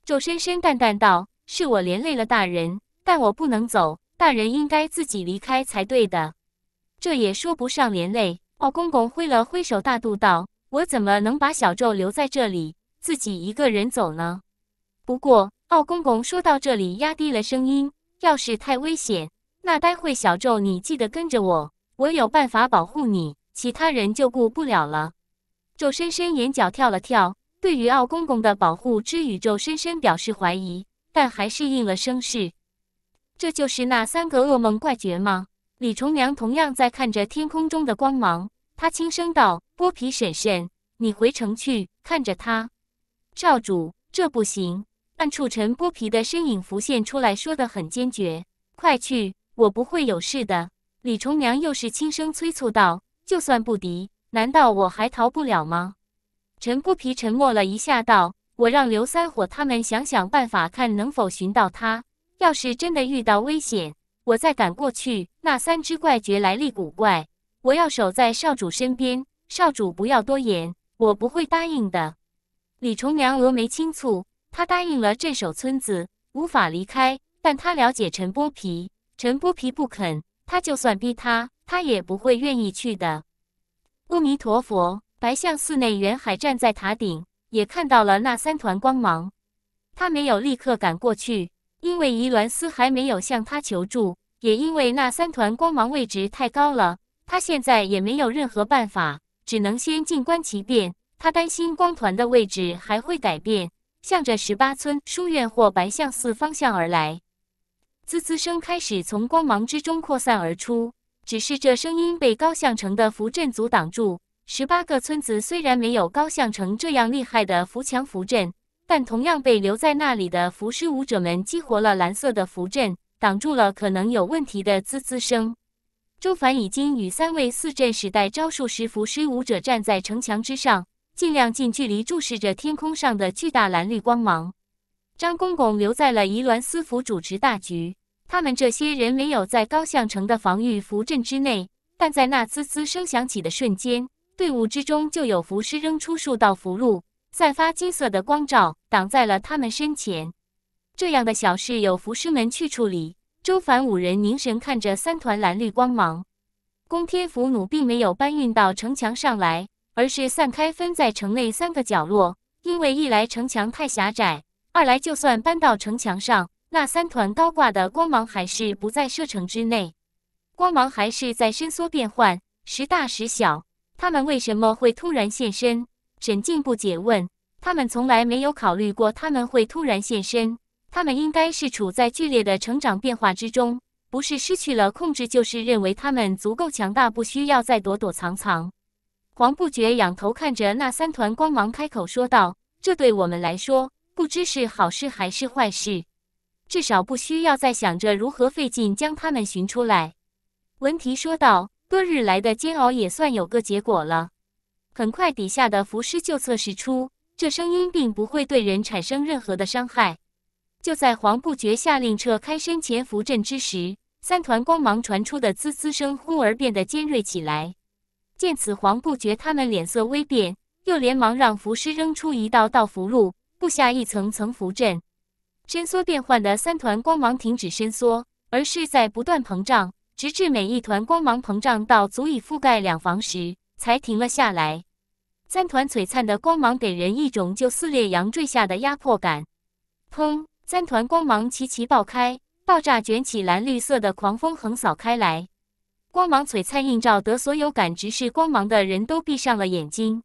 周深深淡淡道：“是我连累了大人，但我不能走。”大人应该自己离开才对的，这也说不上连累。奥公公挥了挥手，大度道：“我怎么能把小咒留在这里，自己一个人走呢？”不过，奥公公说到这里，压低了声音：“要是太危险，那待会小咒你记得跟着我，我有办法保护你，其他人就顾不了了。”咒深深眼角跳了跳，对于奥公公的保护之语，宙深深表示怀疑，但还是应了声“是”。这就是那三个噩梦怪绝吗？李重娘同样在看着天空中的光芒，他轻声道：“剥皮婶婶，你回城去看着他。”少主，这不行。暗处陈剥皮的身影浮现出来说的很坚决：“快去，我不会有事的。”李重娘又是轻声催促道：“就算不敌，难道我还逃不了吗？”陈剥皮沉默了一下，道：“我让刘三火他们想想办法，看能否寻到他。”要是真的遇到危险，我再赶过去。那三只怪绝来历古怪，我要守在少主身边。少主不要多言，我不会答应的。李重娘峨眉轻蹙，她答应了镇守村子，无法离开。但她了解陈剥皮，陈剥皮不肯，她就算逼他，他也不会愿意去的。阿弥陀佛，白象寺内，袁海站在塔顶，也看到了那三团光芒。他没有立刻赶过去。因为伊兰斯还没有向他求助，也因为那三团光芒位置太高了，他现在也没有任何办法，只能先静观其变。他担心光团的位置还会改变，向着十八村书院或白象寺方向而来。滋滋声开始从光芒之中扩散而出，只是这声音被高相城的符阵阻挡住。十八个村子虽然没有高相城这样厉害的符墙符阵。但同样被留在那里的浮尸舞者们激活了蓝色的符阵，挡住了可能有问题的滋滋声。周凡已经与三位四阵时代招数师符师舞者站在城墙之上，尽量近距离注视着天空上的巨大蓝绿光芒。张公公留在了宜鸾司府主持大局。他们这些人唯有在高相城的防御符阵之内，但在那滋滋声响起的瞬间，队伍之中就有符师扔出数道符箓。散发金色的光照，挡在了他们身前，这样的小事有服尸们去处理。周凡五人凝神看着三团蓝绿光芒，宫天福弩并没有搬运到城墙上来，而是散开分在城内三个角落。因为一来城墙太狭窄，二来就算搬到城墙上，那三团高挂的光芒还是不在射程之内。光芒还是在伸缩变换，时大时小。他们为什么会突然现身？沈静不解问：“他们从来没有考虑过他们会突然现身，他们应该是处在剧烈的成长变化之中，不是失去了控制，就是认为他们足够强大，不需要再躲躲藏藏。”黄不觉仰头看着那三团光芒，开口说道：“这对我们来说，不知是好事还是坏事，至少不需要再想着如何费劲将他们寻出来。”文提说道：“多日来的煎熬也算有个结果了。”很快，底下的符师就测试出这声音并不会对人产生任何的伤害。就在黄不觉下令撤开身前符阵之时，三团光芒传出的滋滋声忽而变得尖锐起来。见此，黄不觉他们脸色微变，又连忙让符师扔出一道道符箓，布下一层层符阵。伸缩变换的三团光芒停止伸缩，而是在不断膨胀，直至每一团光芒膨胀到足以覆盖两房时。才停了下来，三团璀璨的光芒给人一种就似烈阳坠下的压迫感。砰！三团光芒齐齐爆开，爆炸卷起蓝绿色的狂风横扫开来，光芒璀璨映照得所有敢直视光芒的人都闭上了眼睛。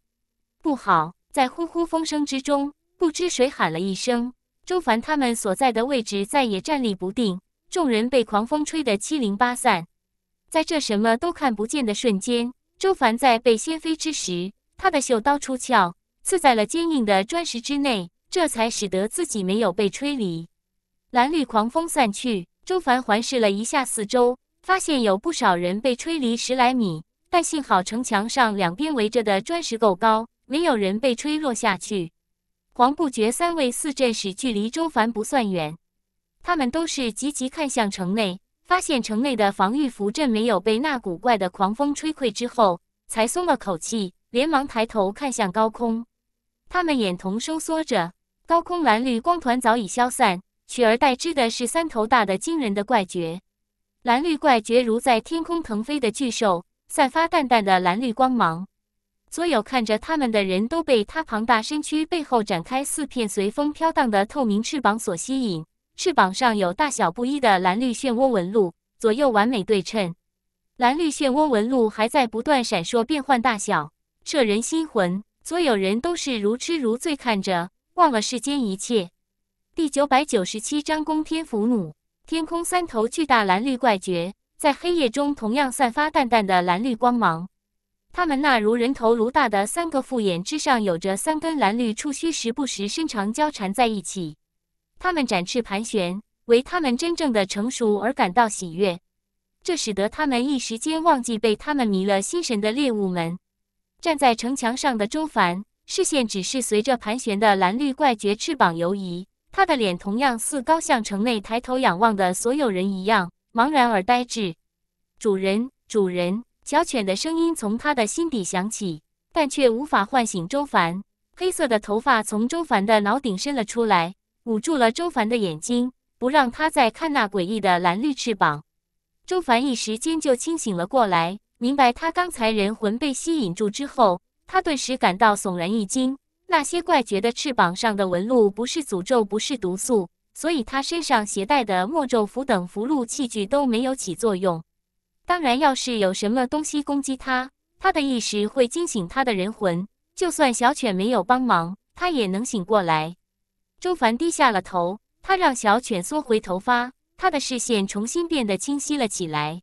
不好！在呼呼风声之中，不知谁喊了一声：“周凡他们所在的位置再也站立不定。”众人被狂风吹得七零八散，在这什么都看不见的瞬间。周凡在被掀飞之时，他的袖刀出鞘，刺在了坚硬的砖石之内，这才使得自己没有被吹离。蓝绿狂风散去，周凡环视了一下四周，发现有不少人被吹离十来米，但幸好城墙上两边围着的砖石够高，没有人被吹落下去。黄不觉三位四镇使距离周凡不算远，他们都是急急看向城内。发现城内的防御符阵没有被那古怪的狂风吹溃之后，才松了口气，连忙抬头看向高空。他们眼瞳收缩着，高空蓝绿光团早已消散，取而代之的是三头大的惊人的怪绝。蓝绿怪绝如在天空腾飞的巨兽，散发淡淡的蓝绿光芒。所有看着他们的人都被它庞大身躯背后展开四片随风飘荡的透明翅膀所吸引。翅膀上有大小不一的蓝绿漩涡纹路，左右完美对称。蓝绿漩涡纹路还在不断闪烁变换大小，摄人心魂。所有人都是如痴如醉看着，忘了世间一切。第九百九十七章攻天伏弩。天空三头巨大蓝绿怪绝，在黑夜中同样散发淡淡的蓝绿光芒。他们那如人头如大的三个复眼之上，有着三根蓝绿触须，时不时伸长交缠在一起。他们展翅盘旋，为他们真正的成熟而感到喜悦，这使得他们一时间忘记被他们迷了心神的猎物们。站在城墙上的周凡，视线只是随着盘旋的蓝绿怪绝翅膀游移，他的脸同样似高向城内抬头仰望的所有人一样茫然而呆滞。主人，主人，小犬的声音从他的心底响起，但却无法唤醒周凡。黑色的头发从周凡的脑顶伸了出来。捂住了周凡的眼睛，不让他再看那诡异的蓝绿翅膀。周凡一时间就清醒了过来，明白他刚才人魂被吸引住之后，他顿时感到悚然一惊。那些怪觉得翅膀上的纹路不是诅咒，不是毒素，所以他身上携带的墨咒符等符箓器具都没有起作用。当然，要是有什么东西攻击他，他的意识会惊醒他的人魂。就算小犬没有帮忙，他也能醒过来。周凡低下了头，他让小犬缩回头发，他的视线重新变得清晰了起来。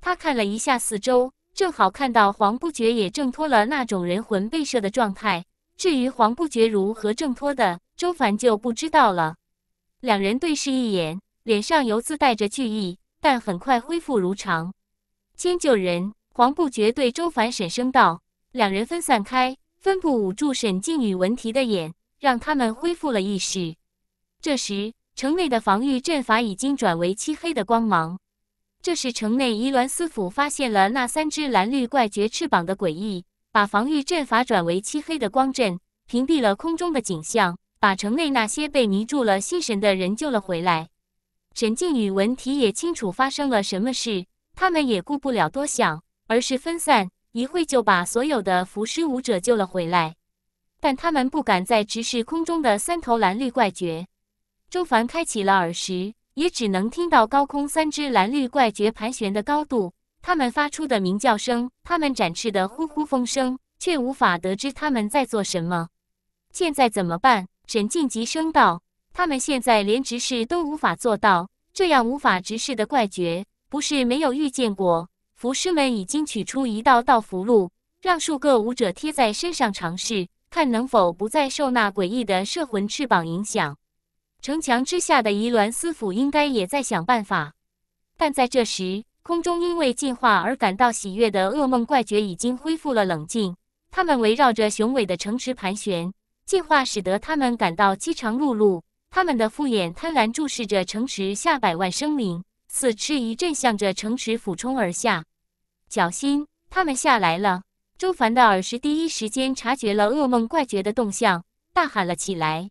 他看了一下四周，正好看到黄不觉也挣脱了那种人魂被摄的状态。至于黄不觉如何挣脱的，周凡就不知道了。两人对视一眼，脸上犹自带着惧意，但很快恢复如常。先救人，黄不觉对周凡沈声道。两人分散开，分布捂住沈静与文提的眼。让他们恢复了意识。这时，城内的防御阵法已经转为漆黑的光芒。这时，城内夷伦司府发现了那三只蓝绿怪绝翅膀的诡异，把防御阵法转为漆黑的光阵，屏蔽了空中的景象，把城内那些被迷住了心神的人救了回来。沈静与文提也清楚发生了什么事，他们也顾不了多想，而是分散，一会就把所有的浮尸舞者救了回来。但他们不敢再直视空中的三头蓝绿怪绝。周凡开启了耳识，也只能听到高空三只蓝绿怪绝盘旋的高度，他们发出的鸣叫声，他们展翅的呼呼风声，却无法得知他们在做什么。现在怎么办？沈静急声道：“他们现在连直视都无法做到，这样无法直视的怪绝，不是没有遇见过。”符师们已经取出一道道符箓，让数个武者贴在身上尝试。看能否不再受那诡异的摄魂翅膀影响。城墙之下的伊鸾司府应该也在想办法。但在这时，空中因为进化而感到喜悦的噩梦怪爵已经恢复了冷静。他们围绕着雄伟的城池盘旋，进化使得他们感到饥肠辘辘。他们的复眼贪婪注视着城池下百万生灵。四吃一阵向着城池俯冲而下。小心，他们下来了。周凡的耳识第一时间察觉了噩梦怪绝的动向，大喊了起来。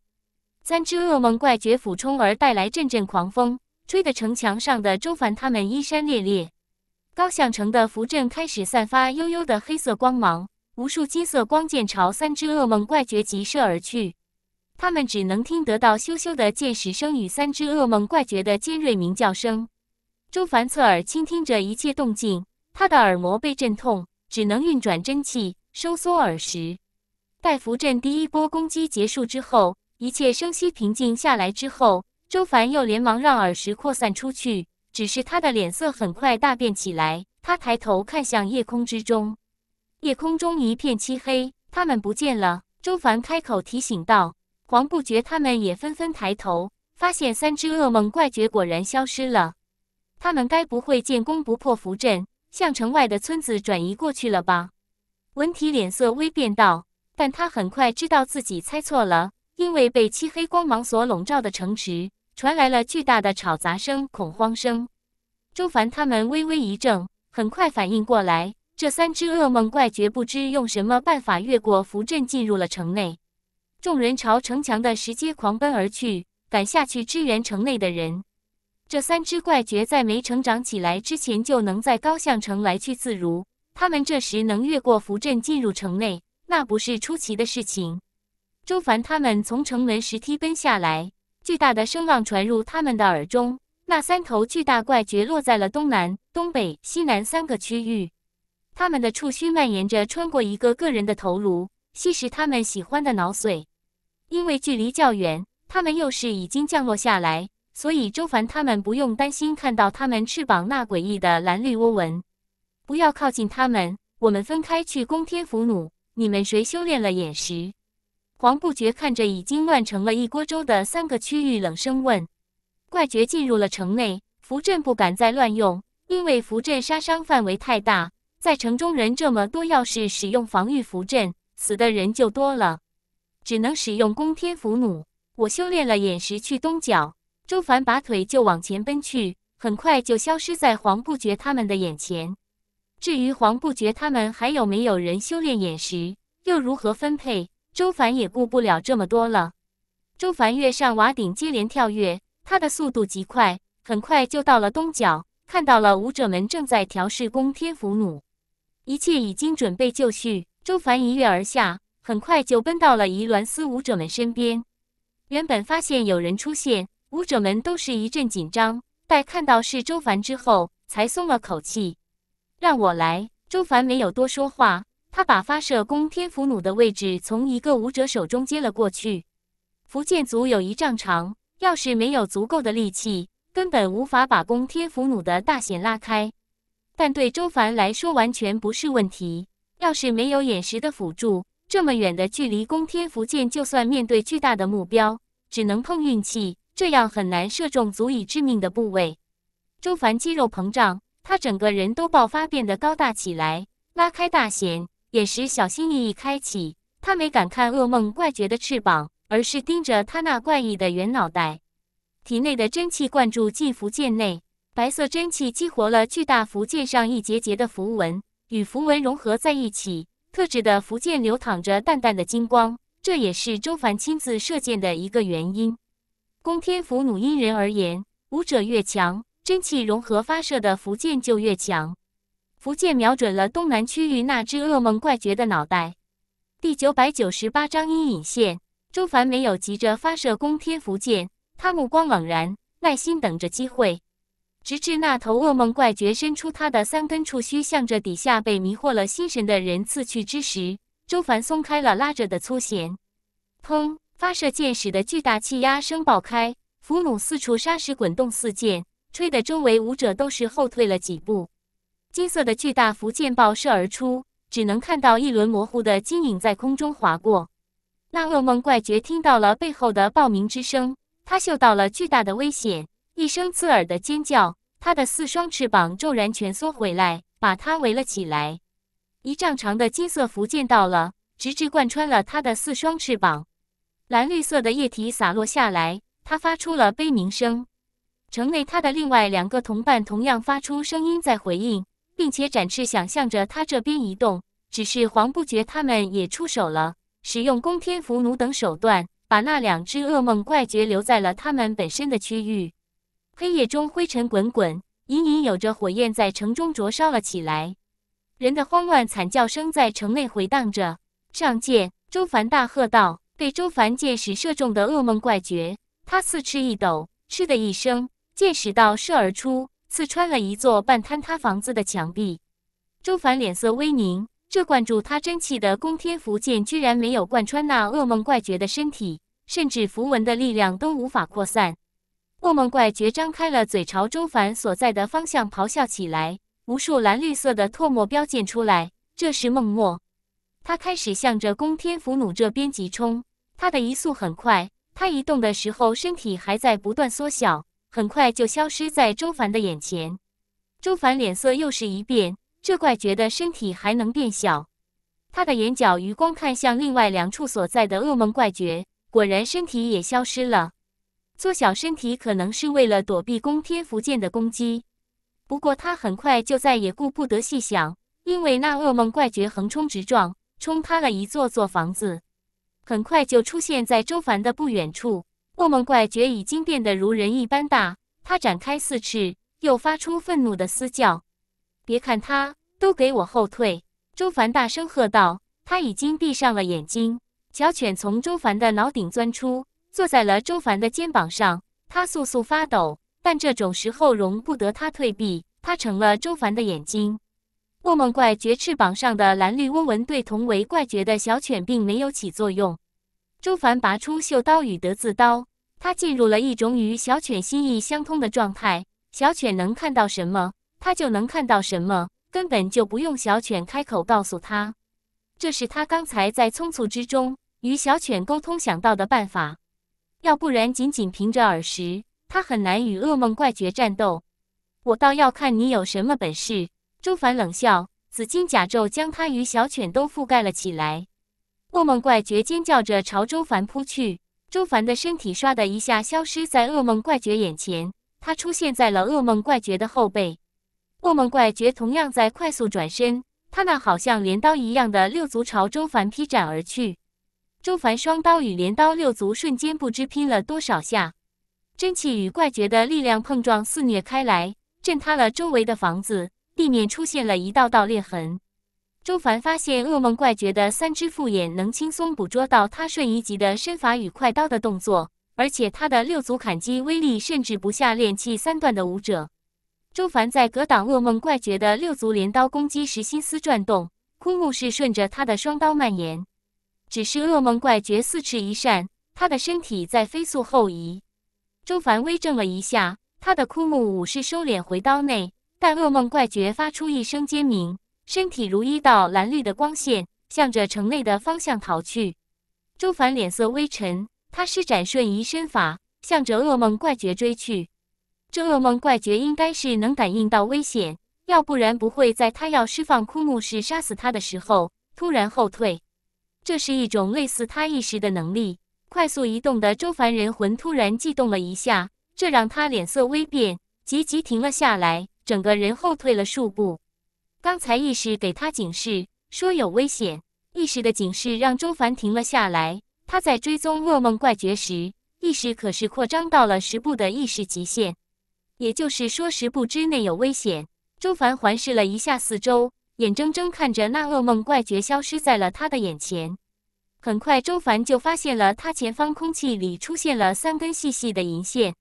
三只噩梦怪绝俯冲而带来阵阵狂风，吹得城墙上的周凡他们衣衫猎猎。高响城的符阵开始散发幽幽的黑色光芒，无数金色光剑朝三只噩梦怪绝疾射而去。他们只能听得到咻咻的剑矢声与三只噩梦怪绝的尖锐鸣叫声。周凡侧耳倾听着一切动静，他的耳膜被震痛。只能运转真气，收缩耳石。待符阵第一波攻击结束之后，一切声息平静下来之后，周凡又连忙让耳石扩散出去。只是他的脸色很快大变起来，他抬头看向夜空之中，夜空中一片漆黑，他们不见了。周凡开口提醒道：“黄不觉，他们也纷纷抬头，发现三只噩梦怪绝果然消失了。他们该不会见攻不破符阵？”向城外的村子转移过去了吧？文体脸色微变道，但他很快知道自己猜错了，因为被漆黑光芒所笼罩的城池传来了巨大的吵杂声、恐慌声。周凡他们微微一怔，很快反应过来，这三只噩梦怪绝不知用什么办法越过符阵进入了城内，众人朝城墙的石阶狂奔而去，赶下去支援城内的人。这三只怪蕨在没成长起来之前就能在高相城来去自如。他们这时能越过符阵进入城内，那不是出奇的事情。周凡他们从城门石梯奔下来，巨大的声浪传入他们的耳中。那三头巨大怪蕨落在了东南、东北、西南三个区域，他们的触须蔓延着穿过一个个人的头颅，吸食他们喜欢的脑髓。因为距离较远，他们又是已经降落下来。所以周凡他们不用担心看到他们翅膀那诡异的蓝绿涡纹，不要靠近他们。我们分开去攻天府弩。你们谁修炼了眼石？黄不觉看着已经乱成了一锅粥的三个区域，冷声问：“怪觉进入了城内，符阵不敢再乱用，因为符阵杀伤范围太大，在城中人这么多，要是使用防御符阵，死的人就多了。只能使用攻天符弩。我修炼了眼石，去东角。”周凡拔腿就往前奔去，很快就消失在黄不觉他们的眼前。至于黄不觉他们还有没有人修炼眼识，又如何分配，周凡也顾不了这么多了。周凡跃上瓦顶，接连跳跃，他的速度极快，很快就到了东角，看到了舞者们正在调试攻天伏弩，一切已经准备就绪。周凡一跃而下，很快就奔到了夷鸾司舞者们身边。原本发现有人出现。舞者们都是一阵紧张，待看到是周凡之后，才松了口气。让我来，周凡没有多说话，他把发射弓天弧弩的位置从一个舞者手中接了过去。福建足有一丈长，要是没有足够的力气，根本无法把弓天弧弩的大弦拉开。但对周凡来说，完全不是问题。要是没有眼石的辅助，这么远的距离弓天福剑就算面对巨大的目标，只能碰运气。这样很难射中足以致命的部位。周凡肌肉膨胀，他整个人都爆发，变得高大起来。拉开大弦，眼时小心翼翼开启。他没敢看噩梦怪绝的翅膀，而是盯着他那怪异的圆脑袋。体内的真气灌注进符剑内，白色真气激活了巨大符剑上一节节的符文，与符文融合在一起。特制的符剑流淌着淡淡的金光，这也是周凡亲自射箭的一个原因。公天福弩，因人而言，武者越强，真气融合发射的福建就越强。福建瞄准了东南区域那只噩梦怪绝的脑袋。第九百九十八章阴影线。周凡没有急着发射公天福剑，他目光冷然，耐心等着机会。直至那头噩梦怪绝伸出他的三根触须，向着底下被迷惑了心神的人刺去之时，周凡松开了拉着的粗弦。砰！发射箭矢的巨大气压声爆开，俘虏四处沙石滚动四溅，吹得周围舞者都是后退了几步。金色的巨大符箭爆射而出，只能看到一轮模糊的金影在空中划过。那噩梦怪绝听到了背后的爆鸣之声，他嗅到了巨大的危险，一声刺耳的尖叫，他的四双翅膀骤然蜷缩回来，把他围了起来。一丈长的金色符箭到了，直至贯穿了他的四双翅膀。蓝绿色的液体洒落下来，它发出了悲鸣声。城内，它的另外两个同伴同样发出声音在回应，并且展翅想向着他这边移动。只是黄不觉他们也出手了，使用攻天伏弩等手段，把那两只噩梦怪绝留在了他们本身的区域。黑夜中，灰尘滚滚，隐隐有着火焰在城中灼烧了起来。人的慌乱惨叫声在城内回荡着。上界，周凡大喝道。被周凡箭矢射中的噩梦怪绝，他四翅一抖，嗤的一声，箭矢倒射而出，刺穿了一座半坍塌房子的墙壁。周凡脸色微凝，这灌注他真气的攻天符箭居然没有贯穿那噩梦怪绝的身体，甚至符文的力量都无法扩散。噩梦怪绝张开了嘴，朝周凡所在的方向咆哮起来，无数蓝绿色的唾沫飙溅出来，这时，梦墨。他开始向着攻天符弩这边急冲。他的移速很快，他移动的时候身体还在不断缩小，很快就消失在周凡的眼前。周凡脸色又是一变，这怪觉得身体还能变小。他的眼角余光看向另外两处所在的噩梦怪绝，果然身体也消失了。缩小身体可能是为了躲避攻天符剑的攻击，不过他很快就再也顾不得细想，因为那噩梦怪绝横冲直撞，冲塌了一座座房子。很快就出现在周凡的不远处，噩梦怪觉已经变得如人一般大。它展开四翅，又发出愤怒的嘶叫。别看它，都给我后退！周凡大声喝道。他已经闭上了眼睛。小犬从周凡的脑顶钻出，坐在了周凡的肩膀上。它簌簌发抖，但这种时候容不得它退避。它成了周凡的眼睛。噩梦怪绝翅膀上的蓝绿温纹对同为怪绝的小犬并没有起作用。朱凡拔出绣刀与德字刀，他进入了一种与小犬心意相通的状态。小犬能看到什么，他就能看到什么，根本就不用小犬开口告诉他。这是他刚才在匆促之中与小犬沟通想到的办法。要不然，仅仅凭着耳识，他很难与噩梦怪绝战斗。我倒要看你有什么本事。周凡冷笑，紫金甲胄将他与小犬都覆盖了起来。噩梦怪绝尖叫着朝周凡扑去，周凡的身体唰的一下消失在噩梦怪绝眼前，他出现在了噩梦怪绝的后背。噩梦怪绝同样在快速转身，他那好像镰刀一样的六足朝周凡劈斩而去。周凡双刀与镰刀六足瞬间不知拼了多少下，真气与怪绝的力量碰撞肆虐开来，震塌了周围的房子。地面出现了一道道裂痕。周凡发现噩梦怪觉的三只复眼能轻松捕捉到他瞬移级的身法与快刀的动作，而且他的六足砍击威力甚至不下炼气三段的武者。周凡在格挡噩梦怪觉的六足镰刀攻击时，心思转动，枯木是顺着他的双刀蔓延。只是噩梦怪觉四翅一扇，他的身体在飞速后移。周凡微怔了一下，他的枯木武士收敛回刀内。但噩梦怪绝发出一声尖鸣，身体如一道蓝绿的光线，向着城内的方向逃去。周凡脸色微沉，他施展瞬移身法，向着噩梦怪绝追去。这噩梦怪绝应该是能感应到危险，要不然不会在他要释放枯木时杀死他的时候突然后退。这是一种类似他意识的能力，快速移动的周凡人魂突然悸动了一下，这让他脸色微变，急急停了下来。整个人后退了数步，刚才意识给他警示，说有危险。意识的警示让周凡停了下来。他在追踪噩梦怪绝时，意识可是扩张到了十步的意识极限，也就是说十步之内有危险。周凡环视了一下四周，眼睁睁看着那噩梦怪绝消失在了他的眼前。很快，周凡就发现了他前方空气里出现了三根细细的银线，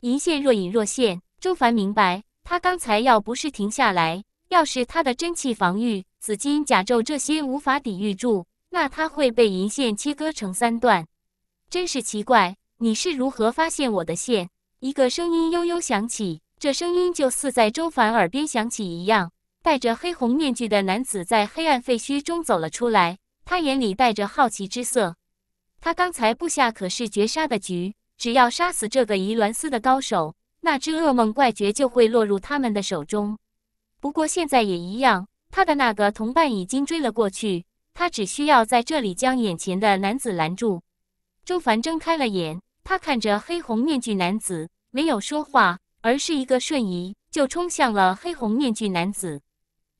银线若隐若现。周凡明白。他刚才要不是停下来，要是他的真气防御、紫金甲胄这些无法抵御住，那他会被银线切割成三段。真是奇怪，你是如何发现我的线？一个声音悠悠响起，这声音就似在周凡耳边响起一样。戴着黑红面具的男子在黑暗废墟中走了出来，他眼里带着好奇之色。他刚才布下可是绝杀的局，只要杀死这个伊鸾司的高手。那只噩梦怪绝就会落入他们的手中，不过现在也一样。他的那个同伴已经追了过去，他只需要在这里将眼前的男子拦住。周凡睁开了眼，他看着黑红面具男子，没有说话，而是一个瞬移就冲向了黑红面具男子。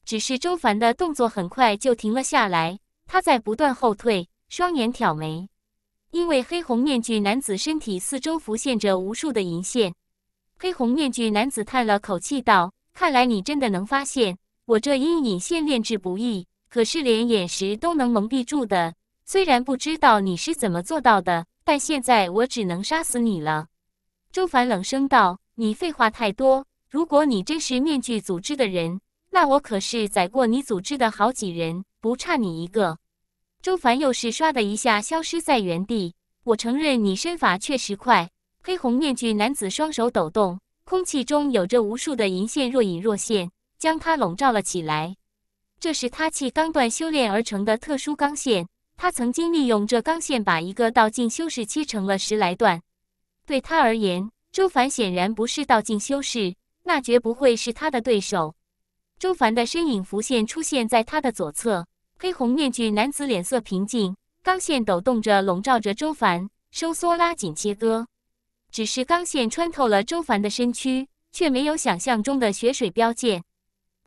只是周凡的动作很快就停了下来，他在不断后退，双眼挑眉，因为黑红面具男子身体四周浮现着无数的银线。黑红面具男子叹了口气道：“看来你真的能发现我这阴影线炼制不易，可是连眼识都能蒙蔽住的。虽然不知道你是怎么做到的，但现在我只能杀死你了。”周凡冷声道：“你废话太多！如果你真是面具组织的人，那我可是宰过你组织的好几人，不差你一个。”周凡又是唰的一下消失在原地。我承认你身法确实快。黑红面具男子双手抖动，空气中有着无数的银线若隐若现，将他笼罩了起来。这是他气钢段修炼而成的特殊钢线。他曾经利用这钢线把一个道境修士切成了十来段。对他而言，周凡显然不是道境修士，那绝不会是他的对手。周凡的身影浮现，出现在他的左侧。黑红面具男子脸色平静，钢线抖动着，笼罩着周凡，收缩、拉紧、切割。只是钢线穿透了周凡的身躯，却没有想象中的血水飙溅。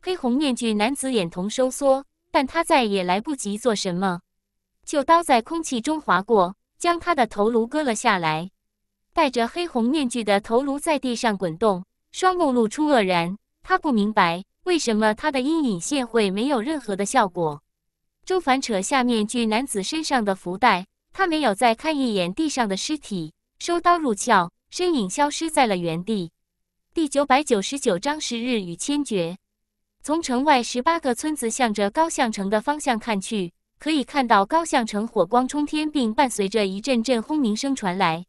黑红面具男子眼瞳收缩，但他再也来不及做什么，就刀在空气中划过，将他的头颅割了下来。戴着黑红面具的头颅在地上滚动，双目露出愕然。他不明白为什么他的阴影线会没有任何的效果。周凡扯下面具男子身上的福袋，他没有再看一眼地上的尸体，收刀入鞘。身影消失在了原地。第九百九十九章十日与千珏。从城外十八个村子向着高相城的方向看去，可以看到高相城火光冲天，并伴随着一阵阵轰鸣声传来。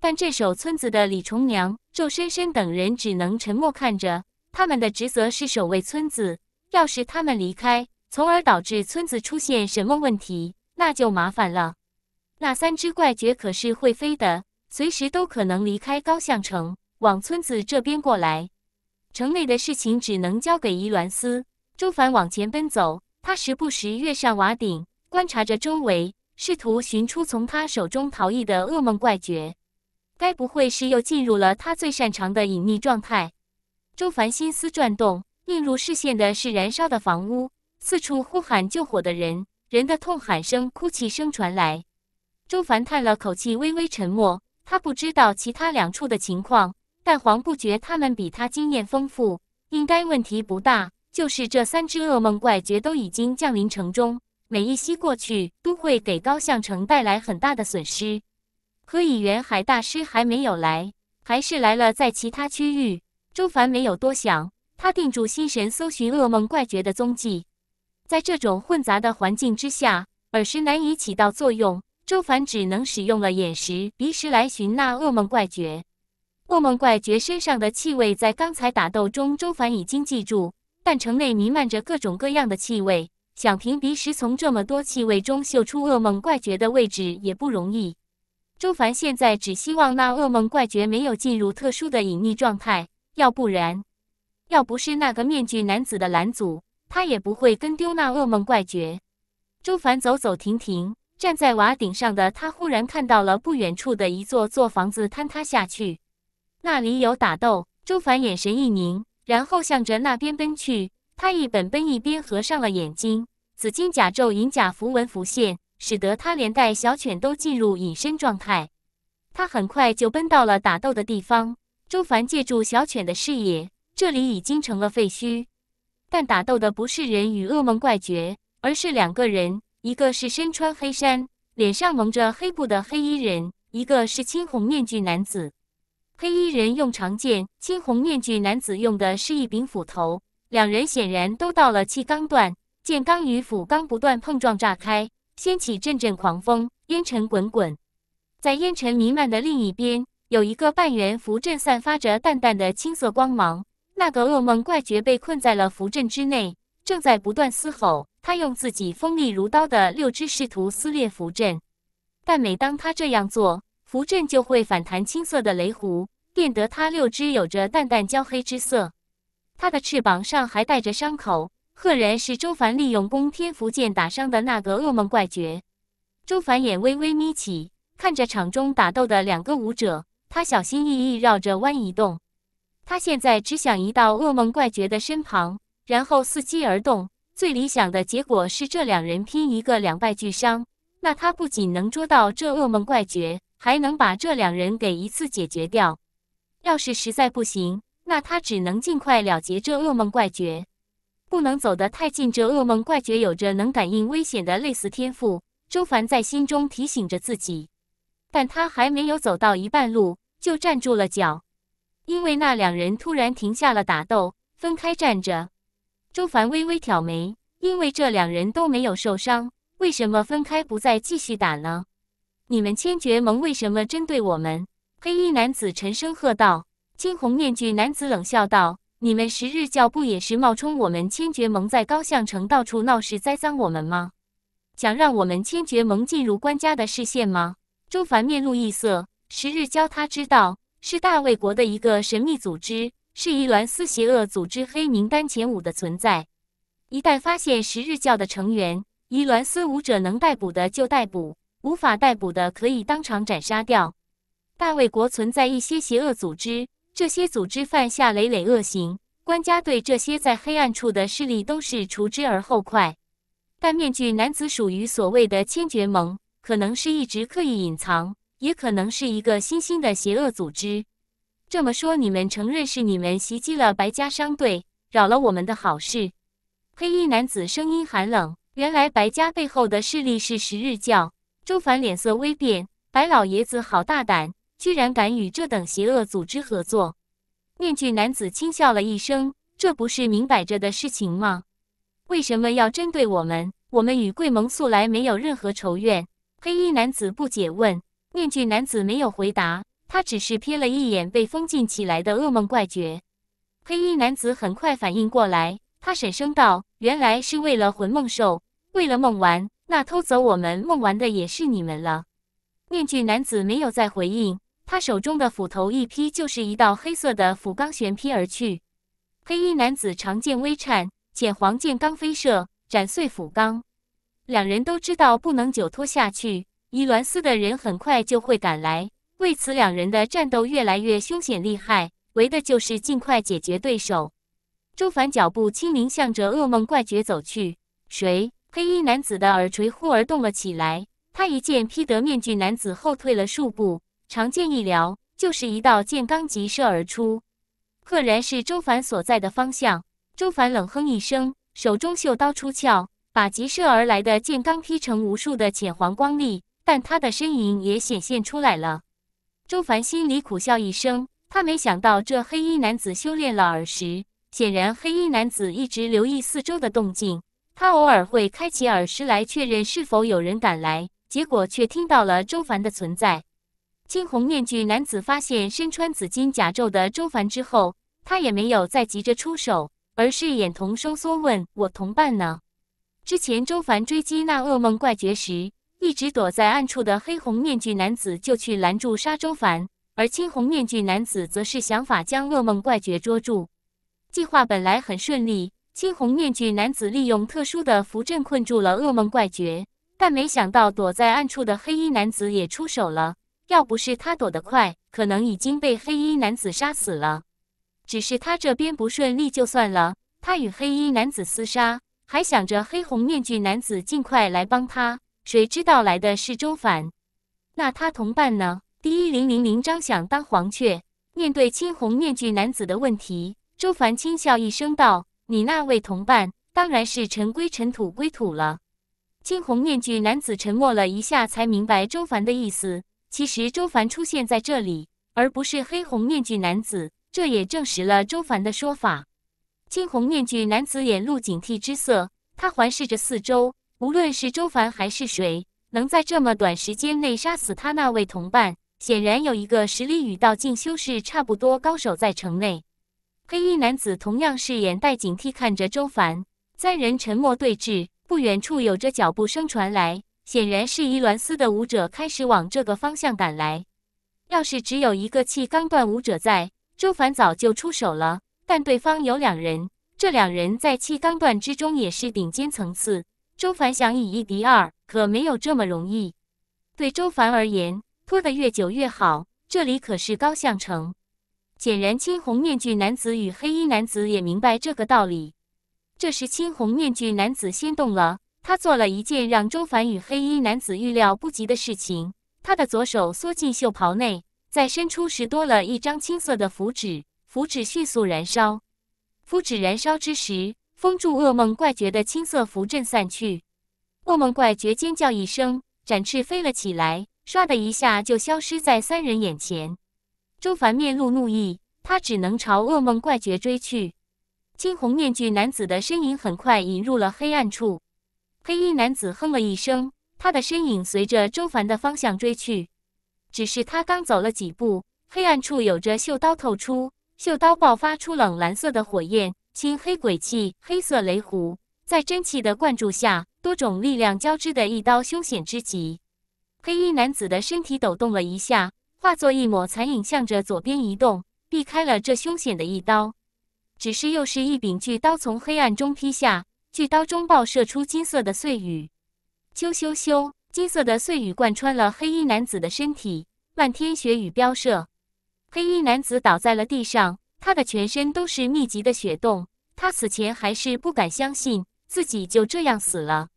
但这守村子的李重娘、周深深等人只能沉默看着。他们的职责是守卫村子，要是他们离开，从而导致村子出现什么问题，那就麻烦了。那三只怪蕨可是会飞的。随时都可能离开高相城，往村子这边过来。城内的事情只能交给伊鸾司。周凡往前奔走，他时不时跃上瓦顶，观察着周围，试图寻出从他手中逃逸的噩梦怪绝。该不会是又进入了他最擅长的隐匿状态？周凡心思转动，映入视线的是燃烧的房屋，四处呼喊救火的人，人的痛喊声、哭泣声传来。周凡叹了口气，微微沉默。他不知道其他两处的情况，但黄不觉他们比他经验丰富，应该问题不大。就是这三只噩梦怪绝都已经降临城中，每一息过去都会给高相城带来很大的损失。何以，元海大师还没有来，还是来了。在其他区域，周凡没有多想，他定住心神，搜寻噩梦怪绝的踪迹。在这种混杂的环境之下，耳石难以起到作用。周凡只能使用了眼识、鼻识来寻那噩梦怪绝。噩梦怪绝身上的气味，在刚才打斗中，周凡已经记住。但城内弥漫着各种各样的气味，想凭鼻识从这么多气味中嗅出噩梦怪绝的位置也不容易。周凡现在只希望那噩梦怪绝没有进入特殊的隐匿状态，要不然，要不是那个面具男子的拦阻，他也不会跟丢那噩梦怪绝。周凡走走停停。站在瓦顶上的他忽然看到了不远处的一座座房子坍塌下去，那里有打斗。周凡眼神一凝，然后向着那边奔去。他一本奔一边合上了眼睛，紫金甲胄、银甲符文浮现，使得他连带小犬都进入隐身状态。他很快就奔到了打斗的地方。周凡借助小犬的视野，这里已经成了废墟，但打斗的不是人与噩梦怪绝，而是两个人。一个是身穿黑衫、脸上蒙着黑布的黑衣人，一个是青红面具男子。黑衣人用长剑，青红面具男子用的是一柄斧头。两人显然都到了气刚段，剑刚与斧刚不断碰撞，炸开，掀起阵阵狂风，烟尘滚滚。在烟尘弥漫的另一边，有一个半圆符阵，散发着淡淡的青色光芒。那个噩梦怪绝被困在了符阵之内，正在不断嘶吼。他用自己锋利如刀的六只试图撕裂符阵，但每当他这样做，符阵就会反弹青色的雷弧，变得他六只有着淡淡焦黑之色。他的翅膀上还带着伤口，赫然是周凡利用攻天符剑打伤的那个噩梦怪绝。周凡眼微微眯起，看着场中打斗的两个舞者，他小心翼翼绕着弯移动。他现在只想移到噩梦怪绝的身旁，然后伺机而动。最理想的结果是这两人拼一个两败俱伤，那他不仅能捉到这噩梦怪绝，还能把这两人给一次解决掉。要是实在不行，那他只能尽快了结这噩梦怪绝，不能走得太近。这噩梦怪绝有着能感应危险的类似天赋。周凡在心中提醒着自己，但他还没有走到一半路，就站住了脚，因为那两人突然停下了打斗，分开站着。周凡微微挑眉，因为这两人都没有受伤，为什么分开不再继续打呢？你们千绝盟为什么针对我们？黑衣男子沉声喝道。青红面具男子冷笑道：“你们十日教不也是冒充我们千绝盟，在高象城到处闹事，栽赃我们吗？想让我们千绝盟进入官家的视线吗？”周凡面露异色。十日教，他知道，是大魏国的一个神秘组织。是伊兰斯邪恶组织黑名单前五的存在。一旦发现十日教的成员，伊兰斯武者能逮捕的就逮捕，无法逮捕的可以当场斩杀掉。大卫国存在一些邪恶组织，这些组织犯下累累恶行，官家对这些在黑暗处的势力都是除之而后快。但面具男子属于所谓的千绝盟，可能是一直刻意隐藏，也可能是一个新兴的邪恶组织。这么说，你们承认是你们袭击了白家商队，扰了我们的好事？黑衣男子声音寒冷。原来白家背后的势力是十日教。周凡脸色微变。白老爷子好大胆，居然敢与这等邪恶组织合作。面具男子轻笑了一声：“这不是明摆着的事情吗？为什么要针对我们？我们与贵盟素来没有任何仇怨。”黑衣男子不解问，面具男子没有回答。他只是瞥了一眼被封禁起来的噩梦怪绝，黑衣男子很快反应过来，他沈声道：“原来是为了魂梦兽，为了梦丸，那偷走我们梦丸的也是你们了。”面具男子没有再回应，他手中的斧头一劈，就是一道黑色的斧罡旋劈而去。黑衣男子长剑微颤，浅黄剑罡飞射，斩碎斧罡。两人都知道不能久拖下去，伊鸾斯的人很快就会赶来。为此，两人的战斗越来越凶险厉害，为的就是尽快解决对手。周凡脚步轻灵，向着噩梦怪绝走去。谁？黑衣男子的耳垂忽而动了起来。他一剑劈得面具男子后退了数步，长剑一撩，就是一道剑罡急射而出，赫然是周凡所在的方向。周凡冷哼一声，手中袖刀出鞘，把急射而来的剑罡劈成无数的浅黄光粒，但他的身影也显现出来了。周凡心里苦笑一声，他没想到这黑衣男子修炼了耳石。显然，黑衣男子一直留意四周的动静，他偶尔会开启耳石来确认是否有人赶来，结果却听到了周凡的存在。惊鸿面具男子发现身穿紫金甲胄的周凡之后，他也没有再急着出手，而是眼瞳收缩，问我同伴呢？之前周凡追击那噩梦怪绝时。一直躲在暗处的黑红面具男子就去拦住杀洲凡，而青红面具男子则是想法将噩梦怪绝捉住。计划本来很顺利，青红面具男子利用特殊的符阵困住了噩梦怪绝，但没想到躲在暗处的黑衣男子也出手了。要不是他躲得快，可能已经被黑衣男子杀死了。只是他这边不顺利就算了，他与黑衣男子厮杀，还想着黑红面具男子尽快来帮他。谁知道来的是周凡，那他同伴呢？第一零零零张想当黄雀，面对青红面具男子的问题，周凡轻笑一声道：“你那位同伴，当然是尘归尘，土归土了。”青红面具男子沉默了一下，才明白周凡的意思。其实周凡出现在这里，而不是黑红面具男子，这也证实了周凡的说法。青红面具男子眼露警惕之色，他环视着四周。无论是周凡还是谁，能在这么短时间内杀死他那位同伴，显然有一个实力与道境修士差不多高手在城内。黑衣男子同样是眼带警惕看着周凡，三人沉默对峙。不远处有着脚步声传来，显然是伊鸾斯的武者开始往这个方向赶来。要是只有一个气钢段武者在，周凡早就出手了。但对方有两人，这两人在气钢段之中也是顶尖层次。周凡想以一敌二，可没有这么容易。对周凡而言，拖得越久越好。这里可是高相城。显然，青红面具男子与黑衣男子也明白这个道理。这时，青红面具男子先动了。他做了一件让周凡与黑衣男子预料不及的事情。他的左手缩进袖袍内，再伸出时多了一张青色的符纸。符纸迅速燃烧。符纸燃烧之时。封住噩梦怪绝的青色符阵散去，噩梦怪绝尖叫一声，展翅飞了起来，唰的一下就消失在三人眼前。周凡面露怒意，他只能朝噩梦怪绝追去。青红面具男子的身影很快引入了黑暗处，黑衣男子哼了一声，他的身影随着周凡的方向追去。只是他刚走了几步，黑暗处有着锈刀透出，锈刀爆发出冷蓝色的火焰。青黑鬼气，黑色雷虎，在真气的灌注下，多种力量交织的一刀，凶险之极。黑衣男子的身体抖动了一下，化作一抹残影，向着左边移动，避开了这凶险的一刀。只是又是一柄巨刀从黑暗中劈下，巨刀中爆射出金色的碎雨，咻咻咻！金色的碎雨贯穿了黑衣男子的身体，漫天血雨飙射，黑衣男子倒在了地上。他的全身都是密集的血洞，他死前还是不敢相信自己就这样死了。